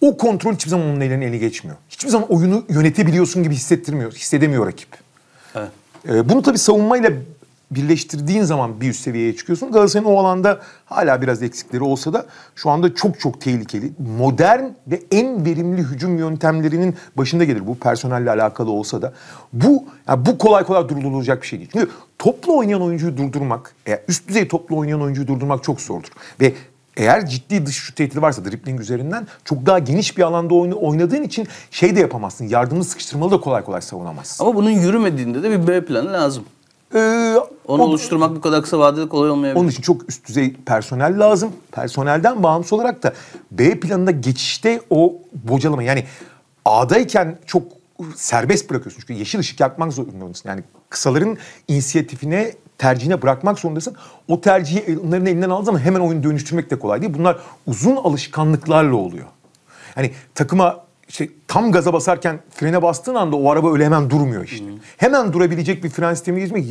o kontrol hiçbir zaman onun ellerine eli geçmiyor. Hiçbir zaman oyunu yönetebiliyorsun gibi hissettirmiyor, hissedemiyor rakip. Evet. Ee, bunu tabii savunmayla birleştirdiğin zaman bir üst seviyeye çıkıyorsun. Galatasaray'ın o alanda hala biraz eksikleri olsa da şu anda çok çok tehlikeli. Modern ve en verimli hücum yöntemlerinin başında gelir bu personelle alakalı olsa da. Bu yani bu kolay kolay durdurulacak bir şey değil. Çünkü toplu oynayan oyuncuyu durdurmak, üst düzey toplu oynayan oyuncuyu durdurmak çok zordur. Ve eğer ciddi dış şut tehdidi varsa dribbling üzerinden çok daha geniş bir alanda oynadığın için şey de yapamazsın. Yardımını sıkıştırmalı da kolay kolay savunamazsın. Ama bunun yürümediğinde de bir B planı lazım. Ee, Onu o, oluşturmak bu kadar kısa vadede kolay olmayabilir. Onun için çok üst düzey personel lazım. Personelden bağımsız olarak da B planında geçişte o bocalama yani A'dayken çok serbest bırakıyorsun. Çünkü yeşil ışık yakmak zorundasın. Yani kısaların inisiyatifine tercihine bırakmak zorundasın. O tercihi onların elinden aldığın zaman hemen oyunu dönüştürmek de kolay değil. Bunlar uzun alışkanlıklarla oluyor. Hani takıma işte tam gaza basarken frene bastığın anda o araba öyle hemen durmuyor işte. Hmm. Hemen durabilecek bir fren sistemi geçmek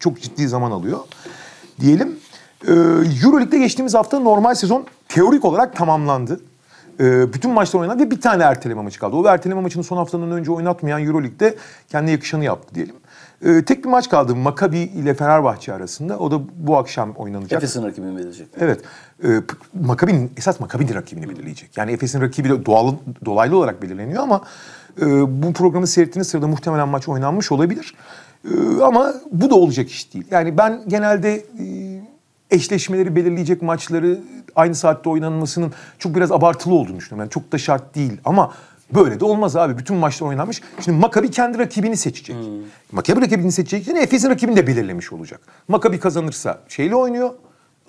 çok ciddi zaman alıyor. Diyelim e, Euroleague'de geçtiğimiz hafta normal sezon teorik olarak tamamlandı. Ee, bütün maçlar oynandı ve bir tane erteleme maçı kaldı. O erteleme maçını son haftanın önce oynatmayan Euroleague'de kendi yakışanı yaptı diyelim. Ee, tek bir maç kaldı Makabi ile Fenerbahçe arasında. O da bu akşam oynanacak. Efes'in rakibini belirleyecek. Evet. E, ee, Makabi'nin esas Makabi'nin rakibini belirleyecek. Yani Efes'in rakibi de doğal, dolaylı olarak belirleniyor ama e, bu programı seyrettiğiniz sırada muhtemelen maç oynanmış olabilir. E, ama bu da olacak iş değil. Yani ben genelde e, eşleşmeleri belirleyecek maçları aynı saatte oynanmasının çok biraz abartılı olduğunu düşünüyorum. Yani çok da şart değil ama Böyle de olmaz abi. Bütün maçlar oynanmış. Şimdi Makabi kendi rakibini seçecek. Hmm. Makabi rakibini seçecek için Efes'in rakibini de belirlemiş olacak. Makabi kazanırsa şeyle oynuyor.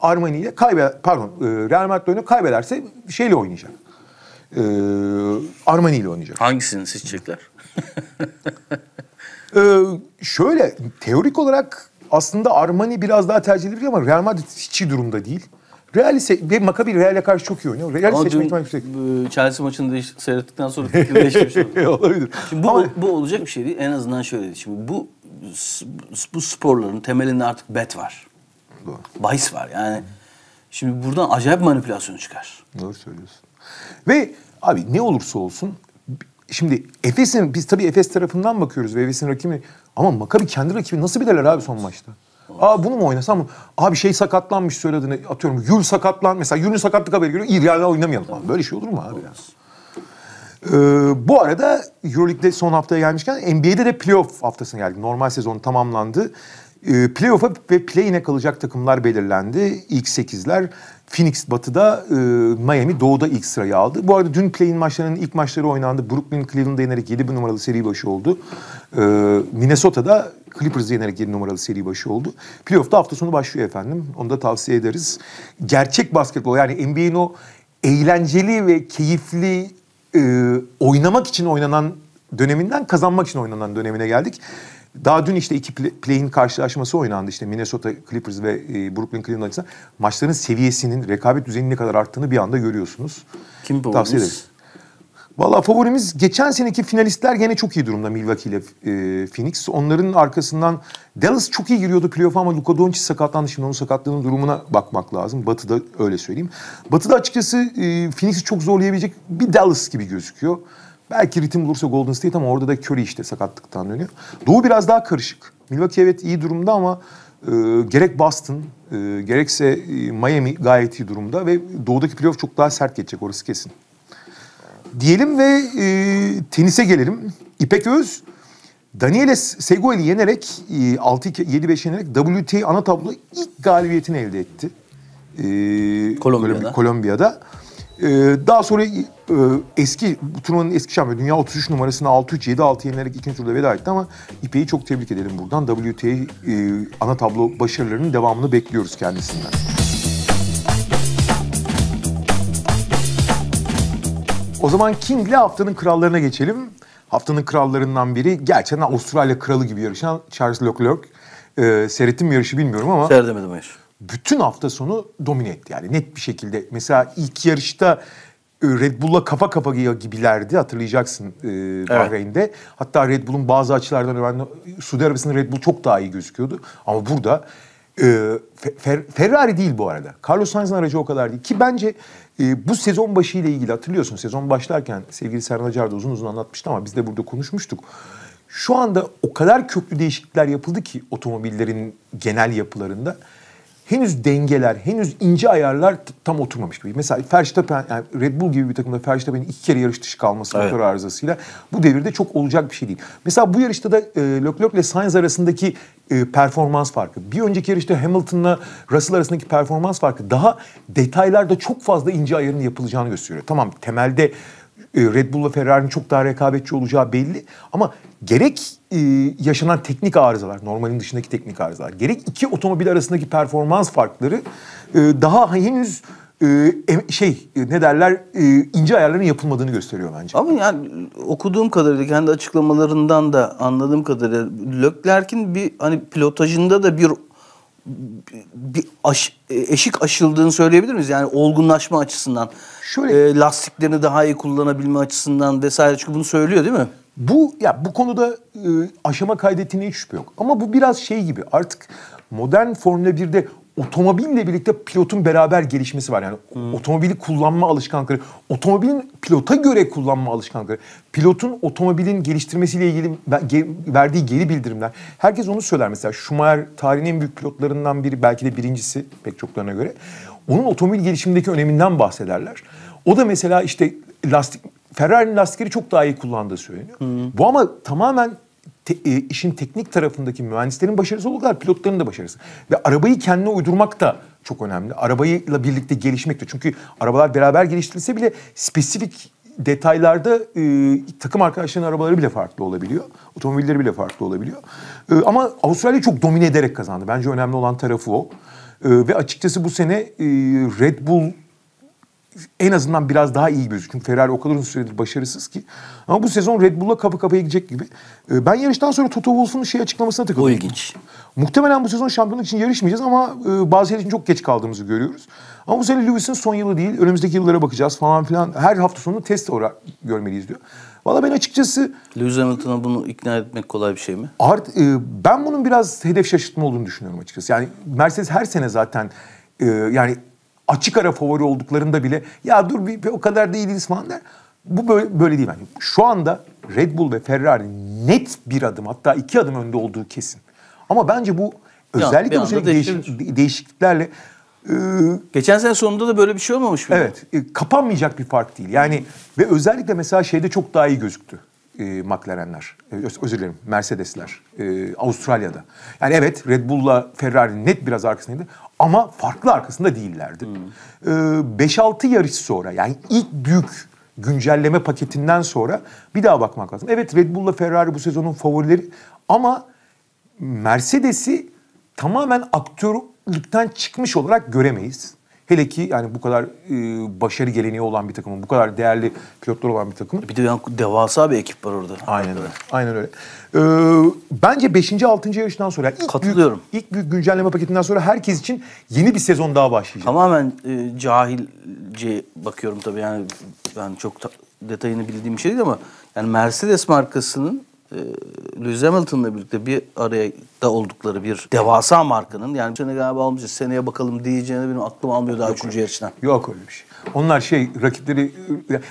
Armani ile kaybe pardon e, Real Madrid oynuyor. Kaybederse şeyle oynayacak. Ee, Armani ile oynayacak. Hangisini seçecekler? ee, şöyle teorik olarak aslında Armani biraz daha tercih edilebilir şey ama Real Madrid hiç iyi durumda değil. Real ise bir Makabi Real'e karşı çok iyi oynuyor. Real seçme ihtimali yüksek. E, Chelsea maçını değiş, seyrettikten sonra fikir değiştirmiş Olabilir. Şimdi bu, Ama... bu olacak bir şey değil. En azından şöyle. Şimdi bu bu sporların temelinde artık bet var. Doğru. Bahis var. Yani Hı. şimdi buradan acayip manipülasyon çıkar. Doğru söylüyorsun. Ve abi ne olursa olsun şimdi Efes'in biz tabii Efes tarafından bakıyoruz ve Efes'in rakibi ama Makabi kendi rakibi nasıl bilirler abi son maçta? Aa bunu mu oynasam? Abi şey sakatlanmış söylediğini atıyorum. Gül sakatlan. Mesela Gül'ün sakatlık haberi geliyor. İrlala oynamayalım. Tamam. Böyle şey olur mu abi? Ya? Ee, bu arada Euroleague'de son haftaya gelmişken NBA'de de playoff haftasına geldik. Normal sezon tamamlandı. Ee, playoff'a ve play'in'e kalacak takımlar belirlendi. İlk sekizler, Phoenix batıda, e, Miami doğuda ilk sırayı aldı. Bu arada dün play'in maçlarının ilk maçları oynandı. Brooklyn Cleveland'a yenerek 7 numaralı seri başı oldu. Ee, Minnesota'da Clippers yenerek 7 numaralı seri başı oldu. Playoff'ta hafta sonu başlıyor efendim. Onu da tavsiye ederiz. Gerçek basketbol yani NBA'in o eğlenceli ve keyifli e, oynamak için oynanan döneminden kazanmak için oynanan dönemine geldik. Daha dün işte iki play'in karşılaşması oynandı işte Minnesota Clippers ve e, Brooklyn Cleveland açısından. Maçların seviyesinin, rekabet düzeyinin ne kadar arttığını bir anda görüyorsunuz. Kim bu? Tavsiye ederiz. Valla favorimiz geçen seneki finalistler gene çok iyi durumda Milwaukee ile e, Phoenix. Onların arkasından Dallas çok iyi giriyordu playoff ama Luka Doncic sakatlandı. Şimdi onun sakatlığının durumuna bakmak lazım. Batı'da öyle söyleyeyim. Batı'da açıkçası e, Phoenix'i çok zorlayabilecek bir Dallas gibi gözüküyor. Belki ritim bulursa Golden State ama orada da Curry işte sakatlıktan dönüyor. Doğu biraz daha karışık. Milwaukee evet iyi durumda ama e, gerek Boston e, gerekse e, Miami gayet iyi durumda ve doğudaki playoff çok daha sert geçecek orası kesin diyelim ve e, tenise gelelim. İpek Öz, Daniele Seguel'i yenerek, e, 6-7-5 yenerek W.T. ana tablo ilk galibiyetini elde etti. E, Kolombiya'da. Kolombiya'da. E, daha sonra e, eski, turnuvanın eski şampiyonu, dünya 33 numarasını 6-3, 7-6 yenerek ikinci turda veda etti ama İpek'i çok tebrik edelim buradan. W.T. e, ana tablo başarılarının devamını bekliyoruz kendisinden. O zaman King'le haftanın krallarına geçelim. Haftanın krallarından biri gerçekten Avustralya kralı gibi yarışan Charles Leclerc. Ee, seyrettim mi yarışı bilmiyorum ama... Seyredemedim hayır. Bütün hafta sonu domine etti yani net bir şekilde. Mesela ilk yarışta e, Red Bull'la kafa kafa gibilerdi hatırlayacaksın e, Bahreyn'de. Evet. Hatta Red Bull'un bazı açılardan öğrendim. Suudi Arabistan'da Red Bull çok daha iyi gözüküyordu. Ama burada ee, Fer Ferrari değil bu arada. Carlos Sainz'ın aracı o kadar değil. Ki bence e, bu sezon başı ile ilgili hatırlıyorsun. Sezon başlarken sevgili Serhan Acar da uzun uzun anlatmıştı ama biz de burada konuşmuştuk. Şu anda o kadar köklü değişiklikler yapıldı ki otomobillerin genel yapılarında henüz dengeler, henüz ince ayarlar tam oturmamış gibi. Mesela Verstappen, yani Red Bull gibi bir takımda Verstappen'in iki kere yarış dışı kalması evet. motor arızasıyla bu devirde çok olacak bir şey değil. Mesela bu yarışta da e, Leclerc ile Sainz arasındaki e, performans farkı, bir önceki yarışta Hamilton'la Russell arasındaki performans farkı daha detaylarda çok fazla ince ayarın yapılacağını gösteriyor. Tamam temelde ee, Red Bull'la Ferrari'nin çok daha rekabetçi olacağı belli. Ama gerek e, yaşanan teknik arızalar, normalin dışındaki teknik arızalar, gerek iki otomobil arasındaki performans farkları e, daha henüz e, şey ne derler ince ayarların yapılmadığını gösteriyor bence. Ama yani okuduğum kadarıyla kendi açıklamalarından da anladığım kadarıyla Leclerc'in bir hani pilotajında da bir bir aş, e, eşik aşıldığını söyleyebilir miyiz? Yani olgunlaşma açısından, şöyle e, lastiklerini daha iyi kullanabilme açısından vesaire çünkü bunu söylüyor değil mi? Bu ya bu konuda e, aşama kaydettiğine hiç şüphe yok. Ama bu biraz şey gibi artık modern Formula 1'de otomobille birlikte pilotun beraber gelişmesi var. Yani hmm. otomobili kullanma alışkanlıkları, otomobilin pilota göre kullanma alışkanlıkları, pilotun otomobilin geliştirmesiyle ilgili verdiği geri bildirimler. Herkes onu söyler mesela. Schumacher tarihin en büyük pilotlarından biri, belki de birincisi pek çoklarına göre. Onun otomobil gelişimindeki öneminden bahsederler. O da mesela işte lastik Ferrari'nin lastikleri çok daha iyi kullandığı söyleniyor. Hmm. Bu ama tamamen te, e, işin teknik tarafındaki mühendislerin başarısı olduğu kadar pilotların da başarısı. Ve arabayı kendine uydurmak da çok önemli. Arabayla birlikte gelişmek de. Çünkü arabalar beraber geliştirilse bile spesifik detaylarda e, takım arkadaşlarının arabaları bile farklı olabiliyor. Otomobilleri bile farklı olabiliyor. E, ama Avustralya çok domine ederek kazandı. Bence önemli olan tarafı o. E, ve açıkçası bu sene e, Red Bull en azından biraz daha iyi gözüküyor. Çünkü Ferrari o kadar uzun süredir başarısız ki. Ama bu sezon Red Bull'la kapı kapıya gidecek gibi. Ee, ben yarıştan sonra Toto Wolff'un şey açıklamasına takıldım. O ilginç. Muhtemelen bu sezon şampiyonluk için yarışmayacağız ama e, bazı şeyler için çok geç kaldığımızı görüyoruz. Ama bu sene Lewis'in son yılı değil, önümüzdeki yıllara bakacağız falan filan. Her hafta sonu test olarak görmeliyiz diyor. Valla ben açıkçası... Lewis Hamilton'a bunu ikna etmek kolay bir şey mi? Art, e, ben bunun biraz hedef şaşırtma olduğunu düşünüyorum açıkçası. Yani Mercedes her sene zaten e, yani açık ara favori olduklarında bile ya dur bir, bir o kadar değiliz falan der. Bu böyle, böyle değil. Yani şu anda Red Bull ve Ferrari net bir adım hatta iki adım önde olduğu kesin. Ama bence bu özellikle ya, bu sene şey değişikliklerle e, Geçen sene sonunda da böyle bir şey olmamış mı? Evet. E, kapanmayacak bir fark değil. Yani ve özellikle mesela şeyde çok daha iyi gözüktü e, McLaren'ler, e, özür dilerim Mercedes'ler e, Avustralya'da. Yani evet Red Bull'la Ferrari net biraz arkasındaydı ama farklı arkasında değillerdi. 5-6 hmm. ee, yarış sonra yani ilk büyük güncelleme paketinden sonra bir daha bakmak lazım. Evet Red Bull'la Ferrari bu sezonun favorileri ama Mercedes'i tamamen aktörlükten çıkmış olarak göremeyiz. Hele ki yani bu kadar e, başarı geleneği olan bir takımın, bu kadar değerli pilotlar olan bir takım. Bir de devasa bir ekip var orada. Aynen öyle. Aynen öyle. Ee, bence 5. 6. yarıştan sonra yani ilk katılıyorum. Büyük, ilk büyük güncelleme paketinden sonra herkes için yeni bir sezon daha başlayacak. Tamamen e, cahilce bakıyorum tabii yani ben çok detayını bildiğim bir şey değil ama yani Mercedes markasının e, Lewis Hamilton'la birlikte bir araya da oldukları bir devasa markanın yani sene galiba almayacağız seneye bakalım diyeceğini benim aklım almıyor daha Yok üçüncü yarıştan. Şey. Yok öyle bir şey. Onlar şey rakipleri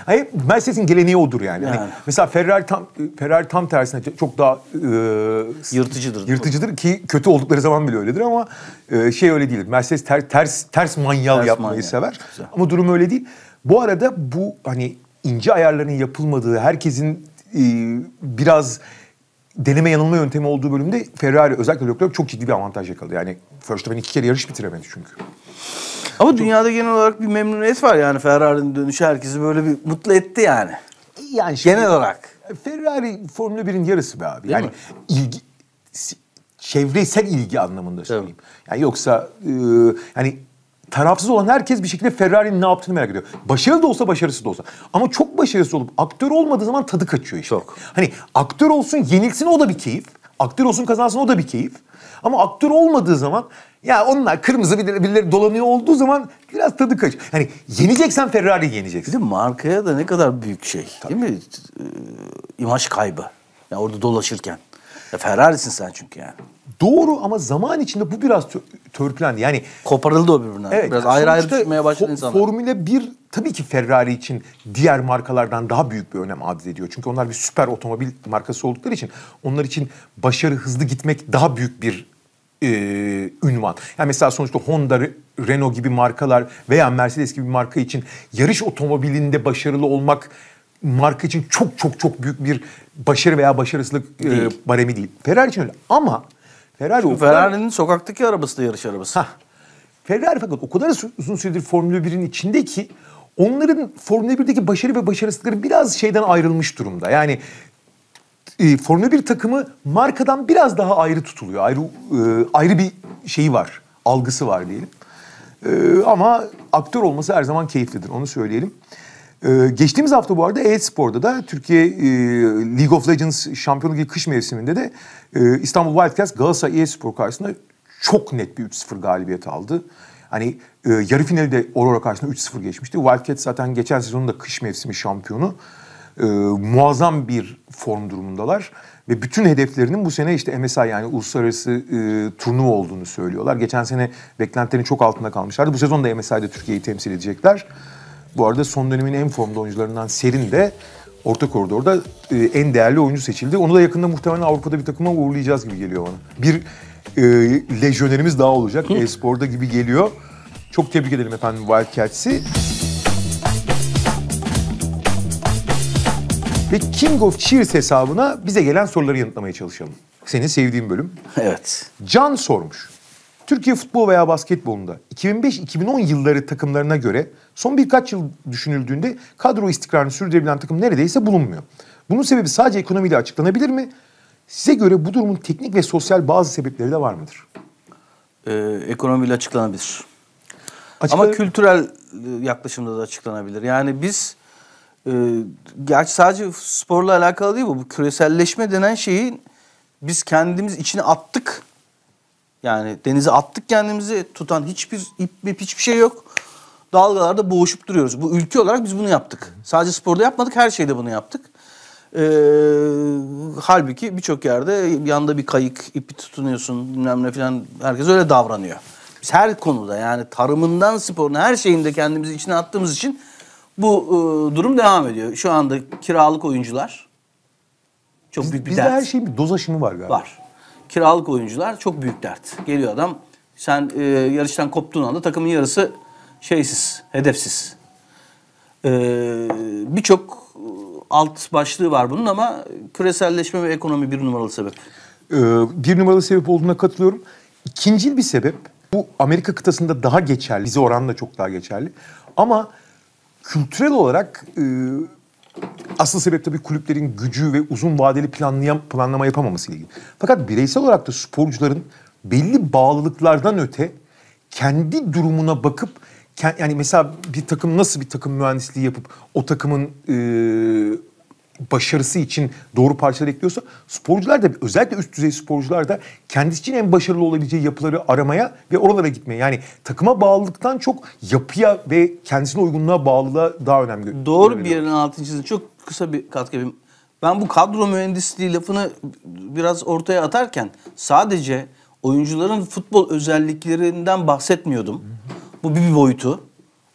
hayır Mercedes'in geleneği odur yani. Hani yani. Hani mesela Ferrari tam Ferrari tam tersine çok daha e, yırtıcıdır. Yırtıcıdır ki kötü oldukları zaman bile öyledir ama e, şey öyle değil. Mercedes ter, ters ters manyal ters yapmayı manyal. sever. Güzel. Ama durum öyle değil. Bu arada bu hani ince ayarların yapılmadığı, herkesin e, biraz deneme yanılma yöntemi olduğu bölümde Ferrari özellikle Leclerc çok ciddi bir avantaj yakaladı. Yani Verstappen iki kere yarış bitiremedi çünkü. Ama dünyada genel olarak bir memnuniyet var yani Ferrari'nin dönüşü herkesi böyle bir mutlu etti yani. Yani şimdi, genel olarak. Ferrari Formula 1'in yarısı be abi. Değil yani mi? ilgi çevresel ilgi anlamında söyleyeyim. Evet. Yani yoksa e, yani tarafsız olan herkes bir şekilde Ferrari'nin ne yaptığını merak ediyor. Başarılı da olsa başarısız da olsa. Ama çok başarısız olup aktör olmadığı zaman tadı kaçıyor işte. Çok. Hani aktör olsun yenilsin o da bir keyif. Aktör olsun kazansın o da bir keyif. Ama aktör olmadığı zaman ya onlar kırmızı birileri, birileri dolanıyor olduğu zaman biraz tadı kaç. Hani yeneceksen Ferrari yeneceksin. Bir de markaya da ne kadar büyük şey Tabii. değil mi? Ee, imaj kaybı. Ya orada dolaşırken. Ya Ferrari'sin sen çünkü yani. Doğru ama zaman içinde bu biraz törpülendi. Yani koparıldı o birbirinden. Evet, Biraz ayrı ayrı düşmeye başladı insanlar. Formula 1 tabii ki Ferrari için diğer markalardan daha büyük bir önem arz ediyor. Çünkü onlar bir süper otomobil markası oldukları için onlar için başarı hızlı gitmek daha büyük bir e, ünvan. Yani mesela sonuçta Honda, Renault gibi markalar veya Mercedes gibi bir marka için yarış otomobilinde başarılı olmak marka için çok çok çok büyük bir başarı veya başarısızlık e, baremi değil. Ferrari için öyle ama Ferrari Şimdi Ferrari'nin sokaktaki arabası da yarış arabası. ha. Ferrari fakat o kadar uzun süredir Formula 1'in içinde ki onların Formula 1'deki başarı ve başarısızlıkları biraz şeyden ayrılmış durumda. Yani e, Formula 1 takımı markadan biraz daha ayrı tutuluyor. Ayrı e, ayrı bir şeyi var, algısı var diyelim. E, ama aktör olması her zaman keyiflidir onu söyleyelim. Ee, geçtiğimiz hafta bu arada e-sporda da Türkiye e, League of Legends şampiyonu Ligi kış mevsiminde de e, İstanbul Wildcats Galatasaray e-spor karşısında çok net bir 3-0 galibiyet aldı. Hani e, yarı finalde Aurora karşısında 3-0 geçmişti. Wildcats zaten geçen sezonun da kış mevsimi şampiyonu. E, muazzam bir form durumundalar. Ve bütün hedeflerinin bu sene işte MSI yani uluslararası e, turnuva olduğunu söylüyorlar. Geçen sene beklentilerin çok altında kalmışlardı. Bu sezon da MSI'de Türkiye'yi temsil edecekler. Bu arada son dönemin en formda oyuncularından Serin de orta koridorda e, en değerli oyuncu seçildi. Onu da yakında muhtemelen Avrupa'da bir takıma uğurlayacağız gibi geliyor bana. Bir e, lejyonerimiz daha olacak e-sporda gibi geliyor. Çok tebrik edelim efendim Wildcats'i. Ve King of Cheers hesabına bize gelen soruları yanıtlamaya çalışalım. Senin sevdiğin bölüm. Evet. Can sormuş. Türkiye futbol veya basketbolunda 2005-2010 yılları takımlarına göre son birkaç yıl düşünüldüğünde kadro istikrarını sürdürebilen takım neredeyse bulunmuyor. Bunun sebebi sadece ekonomiyle açıklanabilir mi? Size göre bu durumun teknik ve sosyal bazı sebepleri de var mıdır? Ee, ekonomiyle açıklanabilir. Açıklan Ama kültürel e, yaklaşımda da açıklanabilir. Yani biz e, gerçi sadece sporla alakalı değil bu. Bu küreselleşme denen şeyi biz kendimiz içine attık. Yani denize attık kendimizi tutan hiçbir ip, ip hiçbir şey yok. Dalgalarda boğuşup duruyoruz. Bu ülke olarak biz bunu yaptık. Sadece sporda yapmadık her şeyde bunu yaptık. Ee, halbuki birçok yerde yanda bir kayık ipi tutunuyorsun bilmem ne falan herkes öyle davranıyor. Biz her konuda yani tarımından sporuna her şeyinde kendimizi içine attığımız için bu e, durum devam ediyor. Şu anda kiralık oyuncular çok büyük bir bizde her şeyin bir doz aşımı var galiba. Var kiralık oyuncular çok büyük dert. Geliyor adam sen e, yarıştan koptuğun anda takımın yarısı şeysiz, hedefsiz. E, Birçok e, alt başlığı var bunun ama küreselleşme ve ekonomi bir numaralı sebep. Ee, bir numaralı sebep olduğuna katılıyorum. İkincil bir sebep bu Amerika kıtasında daha geçerli. Bize oranla çok daha geçerli. Ama kültürel olarak e, Asıl sebep tabii kulüplerin gücü ve uzun vadeli planlayan, planlama yapamaması ile ilgili. Fakat bireysel olarak da sporcuların belli bağlılıklardan öte kendi durumuna bakıp yani mesela bir takım nasıl bir takım mühendisliği yapıp o takımın başarısı için doğru parçalar ekliyorsa sporcular da özellikle üst düzey sporcular da kendisi için en başarılı olabileceği yapıları aramaya ve oralara gitmeye yani takıma bağlılıktan çok yapıya ve kendisine uygunluğa bağlılığa daha önemli. Doğru bir yerin altını çizdi. Çok kısa bir katkı yapayım. Ben bu kadro mühendisliği lafını biraz ortaya atarken sadece oyuncuların futbol özelliklerinden bahsetmiyordum. Bu bir boyutu.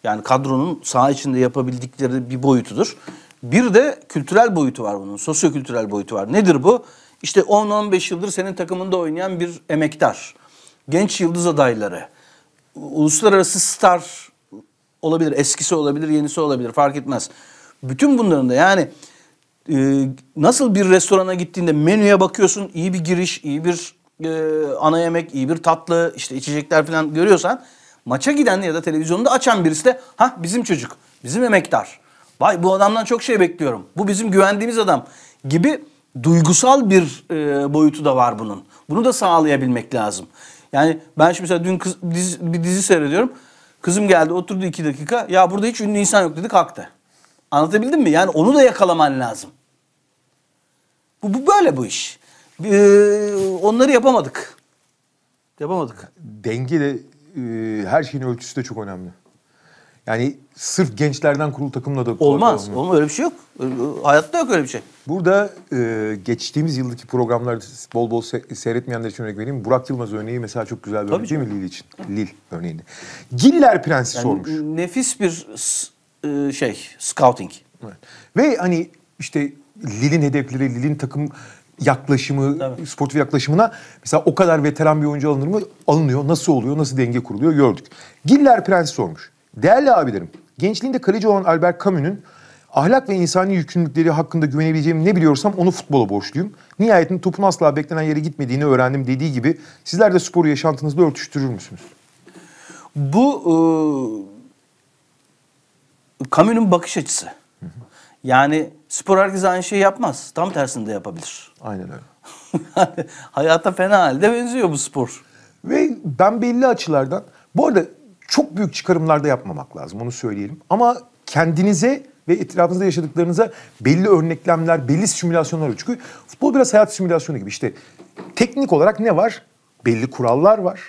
Yani kadronun saha içinde yapabildikleri bir boyutudur. Bir de kültürel boyutu var bunun. Sosyokültürel boyutu var. Nedir bu? İşte 10-15 yıldır senin takımında oynayan bir emektar. Genç yıldız adayları. Uluslararası star olabilir. Eskisi olabilir, yenisi olabilir. Fark etmez. Bütün bunların da yani e, nasıl bir restorana gittiğinde menüye bakıyorsun. iyi bir giriş, iyi bir e, ana yemek, iyi bir tatlı, işte içecekler falan görüyorsan maça giden ya da televizyonda açan birisi de ha bizim çocuk, bizim emektar. Vay bu adamdan çok şey bekliyorum. Bu bizim güvendiğimiz adam gibi duygusal bir e, boyutu da var bunun. Bunu da sağlayabilmek lazım. Yani ben şimdi mesela dün kız, dizi, bir dizi seyrediyorum. Kızım geldi oturdu iki dakika. Ya burada hiç ünlü insan yok dedi kalktı. Anlatabildim mi? Yani onu da yakalaman lazım. Bu, bu böyle bu iş. Ee, onları yapamadık. Yapamadık. Denge de e, her şeyin ölçüsü de çok önemli. Yani sırf gençlerden kurulu takımla da olmaz. Olmuyor. Olmaz. Öyle bir şey yok. Hayatta yok öyle bir şey. Burada e, geçtiğimiz yıldaki programlar bol bol se- seyretmeyenler için örnek vereyim. Burak Yılmaz örneği mesela çok güzel bir Tabii örnek değil mi Lil için? Lil örneğini. Giller Prensi yani sormuş. Nefis bir e, şey, scouting. Evet. Ve hani işte Lil'in hedefleri, Lil'in takım yaklaşımı, Tabii. sportif yaklaşımına mesela o kadar veteran bir oyuncu alınır mı? Alınıyor. Nasıl oluyor? Nasıl denge kuruluyor? Gördük. Giller Prensi sormuş. Değerli abilerim, gençliğinde kaleci olan Albert Camus'un ahlak ve insani yükümlülükleri hakkında güvenebileceğim ne biliyorsam onu futbola borçluyum. Nihayetinde topun asla beklenen yere gitmediğini öğrendim dediği gibi sizler de sporu yaşantınızla örtüştürür müsünüz? Bu e, Camus'un bakış açısı. Hı hı. Yani spor herkes aynı şeyi yapmaz. Tam tersini de yapabilir. Aynen öyle. hayata fena halde benziyor bu spor. Ve ben belli açılardan... Bu arada çok büyük çıkarımlarda yapmamak lazım onu söyleyelim. Ama kendinize ve etrafınızda yaşadıklarınıza belli örneklemler, belli simülasyonlar var. Çünkü futbol biraz hayat simülasyonu gibi. İşte teknik olarak ne var? Belli kurallar var.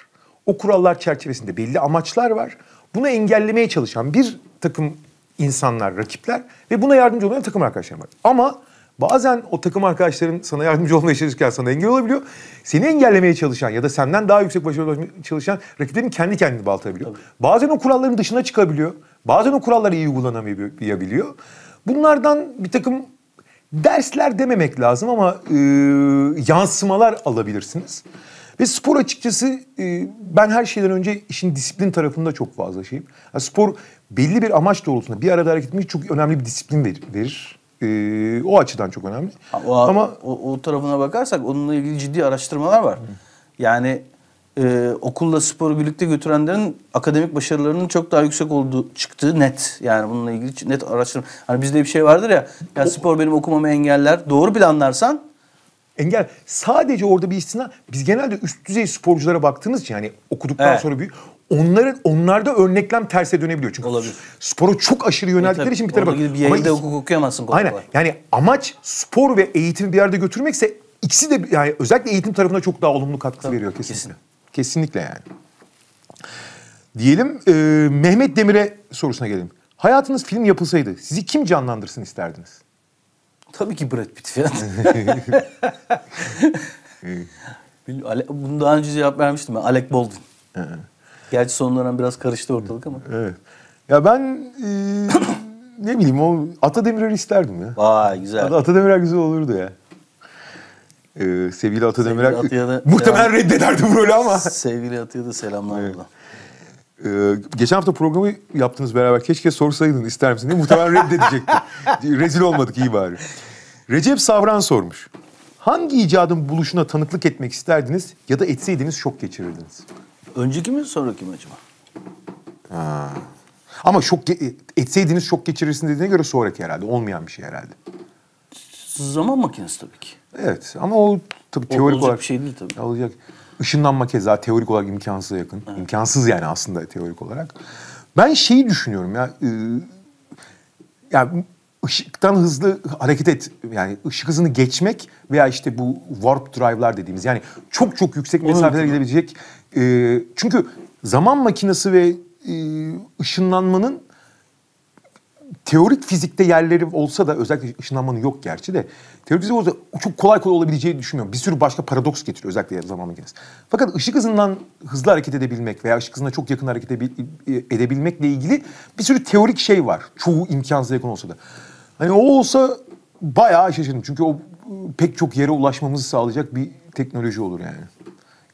O kurallar çerçevesinde belli amaçlar var. Bunu engellemeye çalışan bir takım insanlar, rakipler ve buna yardımcı olan takım arkadaşlarım var. Ama Bazen o takım arkadaşların sana yardımcı olmaya çalışırken sana engel olabiliyor. Seni engellemeye çalışan ya da senden daha yüksek başarılı çalışan rakiplerin kendi kendini baltayabiliyor. Tabii. Bazen o kuralların dışına çıkabiliyor. Bazen o kuralları iyi uygulanamayabiliyor. Bunlardan bir takım dersler dememek lazım ama e, yansımalar alabilirsiniz. Ve spor açıkçası e, ben her şeyden önce işin disiplin tarafında çok fazla şeyim. Yani spor belli bir amaç doğrultusunda bir arada hareket etmek çok önemli bir disiplin verir. Ee, o açıdan çok önemli. O, Ama o, o tarafına bakarsak onunla ilgili ciddi araştırmalar var. Yani e, okulla sporu birlikte götürenlerin akademik başarılarının çok daha yüksek olduğu çıktı net. Yani bununla ilgili net araştırma. Hani bizde bir şey vardır ya. Ya spor benim okumamı engeller. Doğru planlarsan engel. Sadece orada bir istisna. Biz genelde üst düzey sporculara baktığımız için yani okuduktan evet. sonra büyük onların onlarda örneklem terse dönebiliyor. Çünkü Olabilir. spora çok aşırı e, yöneldikleri Tabii, için bir tarafa. Orada gidip bir yayında ama, hukuk okuyamazsın. Aynen. Var. Yani amaç spor ve eğitim bir yerde götürmekse ikisi de yani özellikle eğitim tarafına çok daha olumlu katkı Tabii, veriyor kesinlikle. Kesin. Kesinlikle yani. Diyelim e, Mehmet Demir'e sorusuna gelelim. Hayatınız film yapılsaydı sizi kim canlandırsın isterdiniz? Tabii ki Brad Pitt falan. Bunu daha önce cevap vermiştim Alec Baldwin. Gerçi son dönem biraz karıştı ortalık ama. Evet. Ya ben e, ne bileyim o Ata Demirer isterdim ya. Vay güzel. Ata, Demirer güzel olurdu ya. Ee, sevgili Ata Demirer muhtemelen selam. reddederdi böyle ama. Sevgili Atı'ya da selamlar evet. Burada. Ee, geçen hafta programı yaptınız beraber. Keşke sorsaydın ister misin diye. Muhtemelen reddedecekti. Rezil olmadık iyi bari. Recep Savran sormuş. Hangi icadın buluşuna tanıklık etmek isterdiniz ya da etseydiniz şok geçirirdiniz? Önceki mi sonraki mi acaba? Ha. Ama şok etseydiniz şok geçirirsin dediğine göre sonraki herhalde. Olmayan bir şey herhalde. Zaman makinesi tabii ki. Evet ama o tabii teorik olacak olarak... bir şey değil tabii. Olacak. Işınlanma keza teorik olarak imkansıza yakın. Evet. İmkansız yani aslında teorik olarak. Ben şeyi düşünüyorum ya... E, ya yani ışıktan hızlı hareket et yani ışık hızını geçmek veya işte bu warp drive'lar dediğimiz yani çok çok yüksek mesafelere gidebilecek e, çünkü zaman makinesi ve e, ışınlanmanın teorik fizikte yerleri olsa da özellikle ışınlanmanın yok gerçi de teorik fizik olsa çok kolay kolay olabileceğini düşünmüyorum. Bir sürü başka paradoks getiriyor özellikle zaman makinesi. Fakat ışık hızından hızlı hareket edebilmek veya ışık hızına çok yakın hareket e, edebilmekle ilgili bir sürü teorik şey var. Çoğu imkansız yakın olsa da. Hani o olsa bayağı şaşırdım. Çünkü o ıı, pek çok yere ulaşmamızı sağlayacak bir teknoloji olur yani.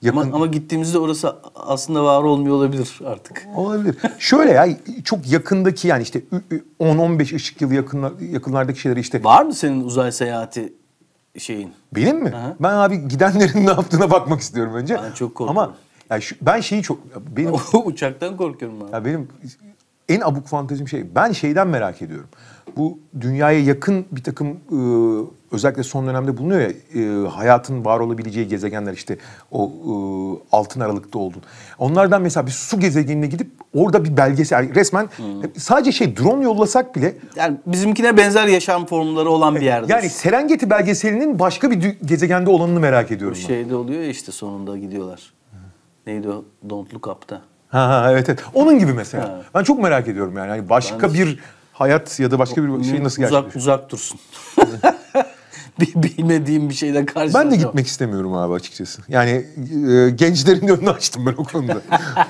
Yakın... Ama, ama gittiğimizde orası aslında var olmuyor olabilir artık. Olabilir. Şöyle ya çok yakındaki yani işte 10-15 ışık yılı yakınlar, yakınlardaki şeyleri işte. Var mı senin uzay seyahati şeyin? Benim mi? Aha. Ben abi gidenlerin ne yaptığına bakmak istiyorum önce. Ben çok korkuyorum. Ama yani şu, ben şeyi çok... Benim, Uçaktan korkuyorum ben. Ya benim en abuk fantezim şey. Ben şeyden merak ediyorum bu dünyaya yakın bir takım e, özellikle son dönemde bulunuyor ya e, hayatın var olabileceği gezegenler işte o e, altın aralıkta oldun. Onlardan mesela bir su gezegenine gidip orada bir belgesel resmen hmm. sadece şey drone yollasak bile yani bizimkine benzer yaşam formları olan bir yerde. Yani Serengeti belgeselinin başka bir gezegende olanını merak ediyorum. Bu şeyde oluyor ya işte sonunda gidiyorlar. Neydi o? Don't Look Up'ta. Ha, ha evet evet. Onun gibi mesela. Ha. Ben çok merak ediyorum yani. yani başka ben... bir hayat ya da başka bir şey nasıl gerçekleşiyor? Uzak, uzak dursun. bilmediğim bir şeyle karşı. Ben de gitmek istemiyorum abi açıkçası. Yani e, gençlerin önünü açtım ben o konuda.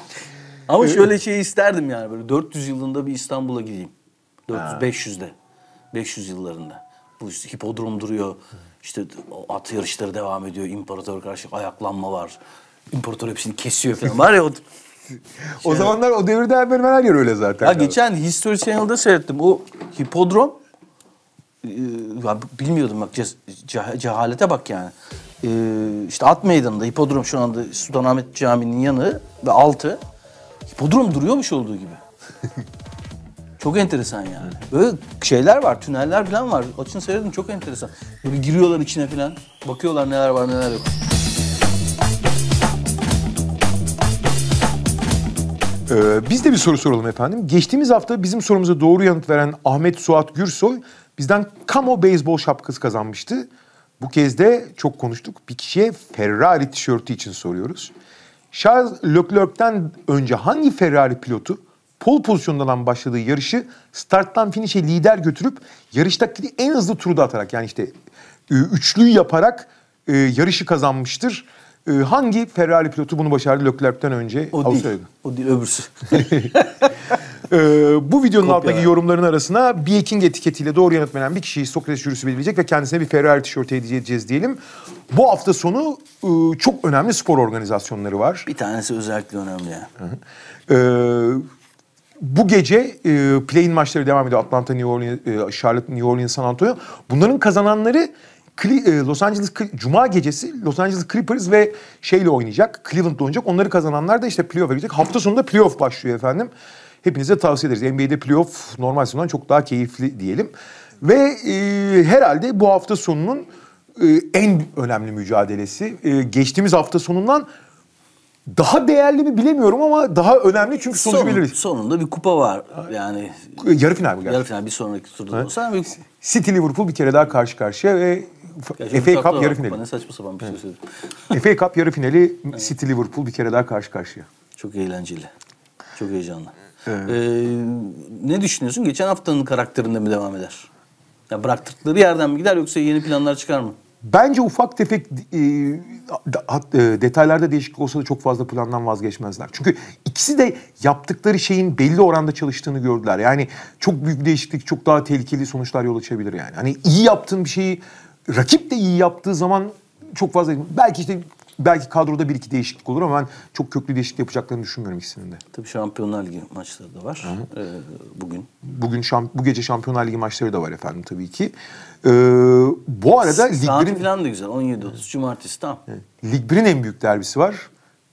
Ama e, şöyle şey isterdim yani böyle 400 yılında bir İstanbul'a gideyim. 400-500'de. 500 yıllarında. Bu hipodrom duruyor. İşte at yarışları devam ediyor. İmparator karşı ayaklanma var. İmparator hepsini kesiyor falan. Var ya o o şey, zamanlar o devirde her bölüm her yer öyle zaten. Ya geçen History Channel'da seyrettim. O hipodrom e, ya bilmiyordum bak ce- cehalete bak yani. Ee, işte at meydanında hipodrom şu anda Sultanahmet Camii'nin yanı ve altı. Hipodrom duruyormuş olduğu gibi. çok enteresan yani. Böyle şeyler var, tüneller falan var. Açın seyredin çok enteresan. Böyle giriyorlar içine falan. Bakıyorlar neler var neler yok. Ee, biz de bir soru soralım efendim. Geçtiğimiz hafta bizim sorumuza doğru yanıt veren Ahmet Suat Gürsoy bizden Camo beyzbol şapkası kazanmıştı. Bu kez de çok konuştuk. Bir kişiye Ferrari tişörtü için soruyoruz. Charles Leclerc'ten önce hangi Ferrari pilotu pol pozisyonundan başladığı yarışı starttan finişe lider götürüp yarıştaki en hızlı turu da atarak yani işte e, üçlüyü yaparak e, yarışı kazanmıştır. Ee, hangi Ferrari pilotu bunu başardı Leclerc'ten önce? O Avusturya'da. değil. O değil öbürsü. ee, bu videonun Kopyalar. altındaki yorumların arasına bir Biking etiketiyle doğru yanıtmayan bir kişiyi Sokrates jürisi belirleyecek ve kendisine bir Ferrari tişörtü hediye edeceğiz diyelim. Bu hafta sonu e, çok önemli spor organizasyonları var. Bir tanesi özellikle önemli. Hı ee, bu gece e, play-in maçları devam ediyor. Atlanta, New Orleans, e, Charlotte, New Orleans, San Antonio. Bunların kazananları e, Los Angeles Cuma gecesi Los Angeles Clippers ve şeyle oynayacak. Cleveland'da oynayacak. Onları kazananlar da işte playoff'a gidecek. Hafta sonunda playoff başlıyor efendim. Hepinize tavsiye ederiz. NBA'de playoff normal sezondan çok daha keyifli diyelim. Ve e, herhalde bu hafta sonunun e, en önemli mücadelesi. E, geçtiğimiz hafta sonundan daha değerli mi bilemiyorum ama daha önemli çünkü sonucu Sonun, belirli. Sonunda bir kupa var yani. Yarı final bu gerçekten. Yarı final bir sonraki turda olsa. Bir... City Liverpool bir kere daha karşı karşıya ve FA Cup yarı finali. Ne saçma sapan bir şey söyledim. FA Cup yarı finali City Liverpool bir kere daha karşı karşıya. Çok eğlenceli. Çok heyecanlı. Evet. Ee, ne düşünüyorsun? Geçen haftanın karakterinde mi devam eder? Ya bıraktıkları yerden mi gider yoksa yeni planlar çıkar mı? Bence ufak tefek e, e, detaylarda değişiklik olsa da çok fazla plandan vazgeçmezler. Çünkü ikisi de yaptıkları şeyin belli oranda çalıştığını gördüler. Yani çok büyük değişiklik çok daha tehlikeli sonuçlar yol açabilir yani. Hani iyi yaptığın bir şeyi rakip de iyi yaptığı zaman çok fazla belki işte belki kadroda bir iki değişiklik olur ama ben çok köklü değişiklik yapacaklarını düşünmüyorum ikisinin de. Tabii Şampiyonlar Ligi maçları da var Hı -hı. ee, bugün. Bugün şamp bu gece Şampiyonlar Ligi maçları da var efendim tabii ki. Ee, bu arada Saat Lig 1'in falan da güzel 17.30 cumartesi tam. Evet. Lig 1'in en büyük derbisi var.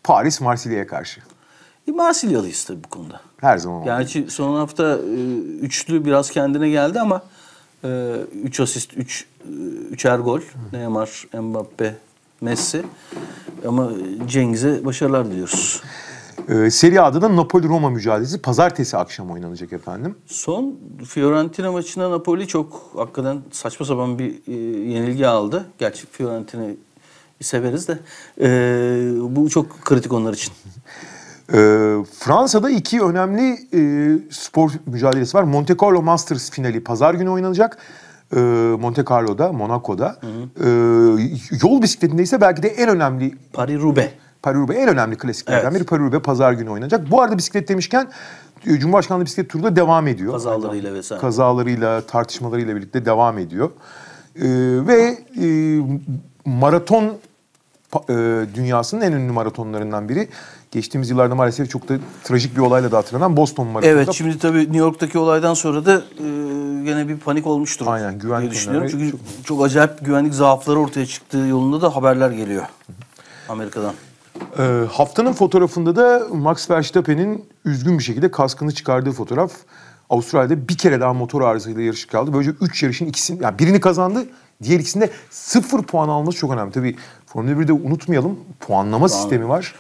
Paris Marsilya'ya karşı. E, Marsilyalıyız tabii bu konuda. Her zaman. Gerçi son hafta e, üçlü biraz kendine geldi ama 3 ee, asist, 3 e, üçer gol. Neymar, Mbappe, Messi. Ama Cengiz'e başarılar diliyoruz. Ee, Serie A'da Napoli-Roma mücadelesi pazartesi akşam oynanacak efendim. Son Fiorentina maçında Napoli çok hakikaten saçma sapan bir e, yenilgi aldı. Gerçi Fiorentina'yı severiz de. E, bu çok kritik onlar için. Ee, Fransa'da iki önemli e, spor mücadelesi var. Monte Carlo Masters finali pazar günü oynanacak. E, Monte Carlo'da, Monaco'da. Hı hı. E, yol bisikletinde ise belki de en önemli... Paris-Roubaix. Paris-Roubaix en önemli klasiklerden evet. biri Paris-Roubaix pazar günü oynanacak. Bu arada bisiklet demişken e, Cumhurbaşkanlığı bisiklet turu da devam ediyor. Kazalarıyla vesaire. Kazalarıyla, tartışmalarıyla birlikte devam ediyor. E, ve e, maraton e, dünyasının en ünlü maratonlarından biri geçtiğimiz yıllarda maalesef çok da trajik bir olayla da hatırlanan Boston maratonu. Evet şimdi tabii New York'taki olaydan sonra da e, gene bir panik olmuştur. Aynen güvenlik düşünüyorum. Çünkü çok... çok acayip güvenlik zaafları ortaya çıktığı yolunda da haberler geliyor Amerika'dan. E, haftanın fotoğrafında da Max Verstappen'in üzgün bir şekilde kaskını çıkardığı fotoğraf. Avustralya'da bir kere daha motor arızasıyla yarış kaldı. Böylece 3 yarışın ikisini, yani birini kazandı, diğer ikisinde sıfır puan alması çok önemli. Tabii Formula 1'de unutmayalım puanlama Anladım. sistemi var.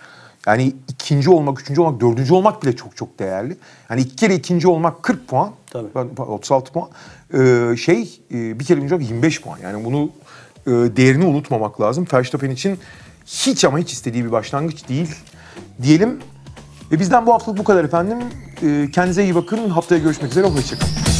Yani ikinci olmak, üçüncü olmak, dördüncü olmak bile çok çok değerli. Yani iki kere ikinci olmak 40 puan. Tabii. 36 puan. Ee, şey e, bir kere birinci olmak 25 puan. Yani bunu e, değerini unutmamak lazım. Verstappen için hiç ama hiç istediği bir başlangıç değil diyelim. Ve bizden bu haftalık bu kadar efendim. Ee, kendinize iyi bakın. Haftaya görüşmek üzere. Hoşçakalın.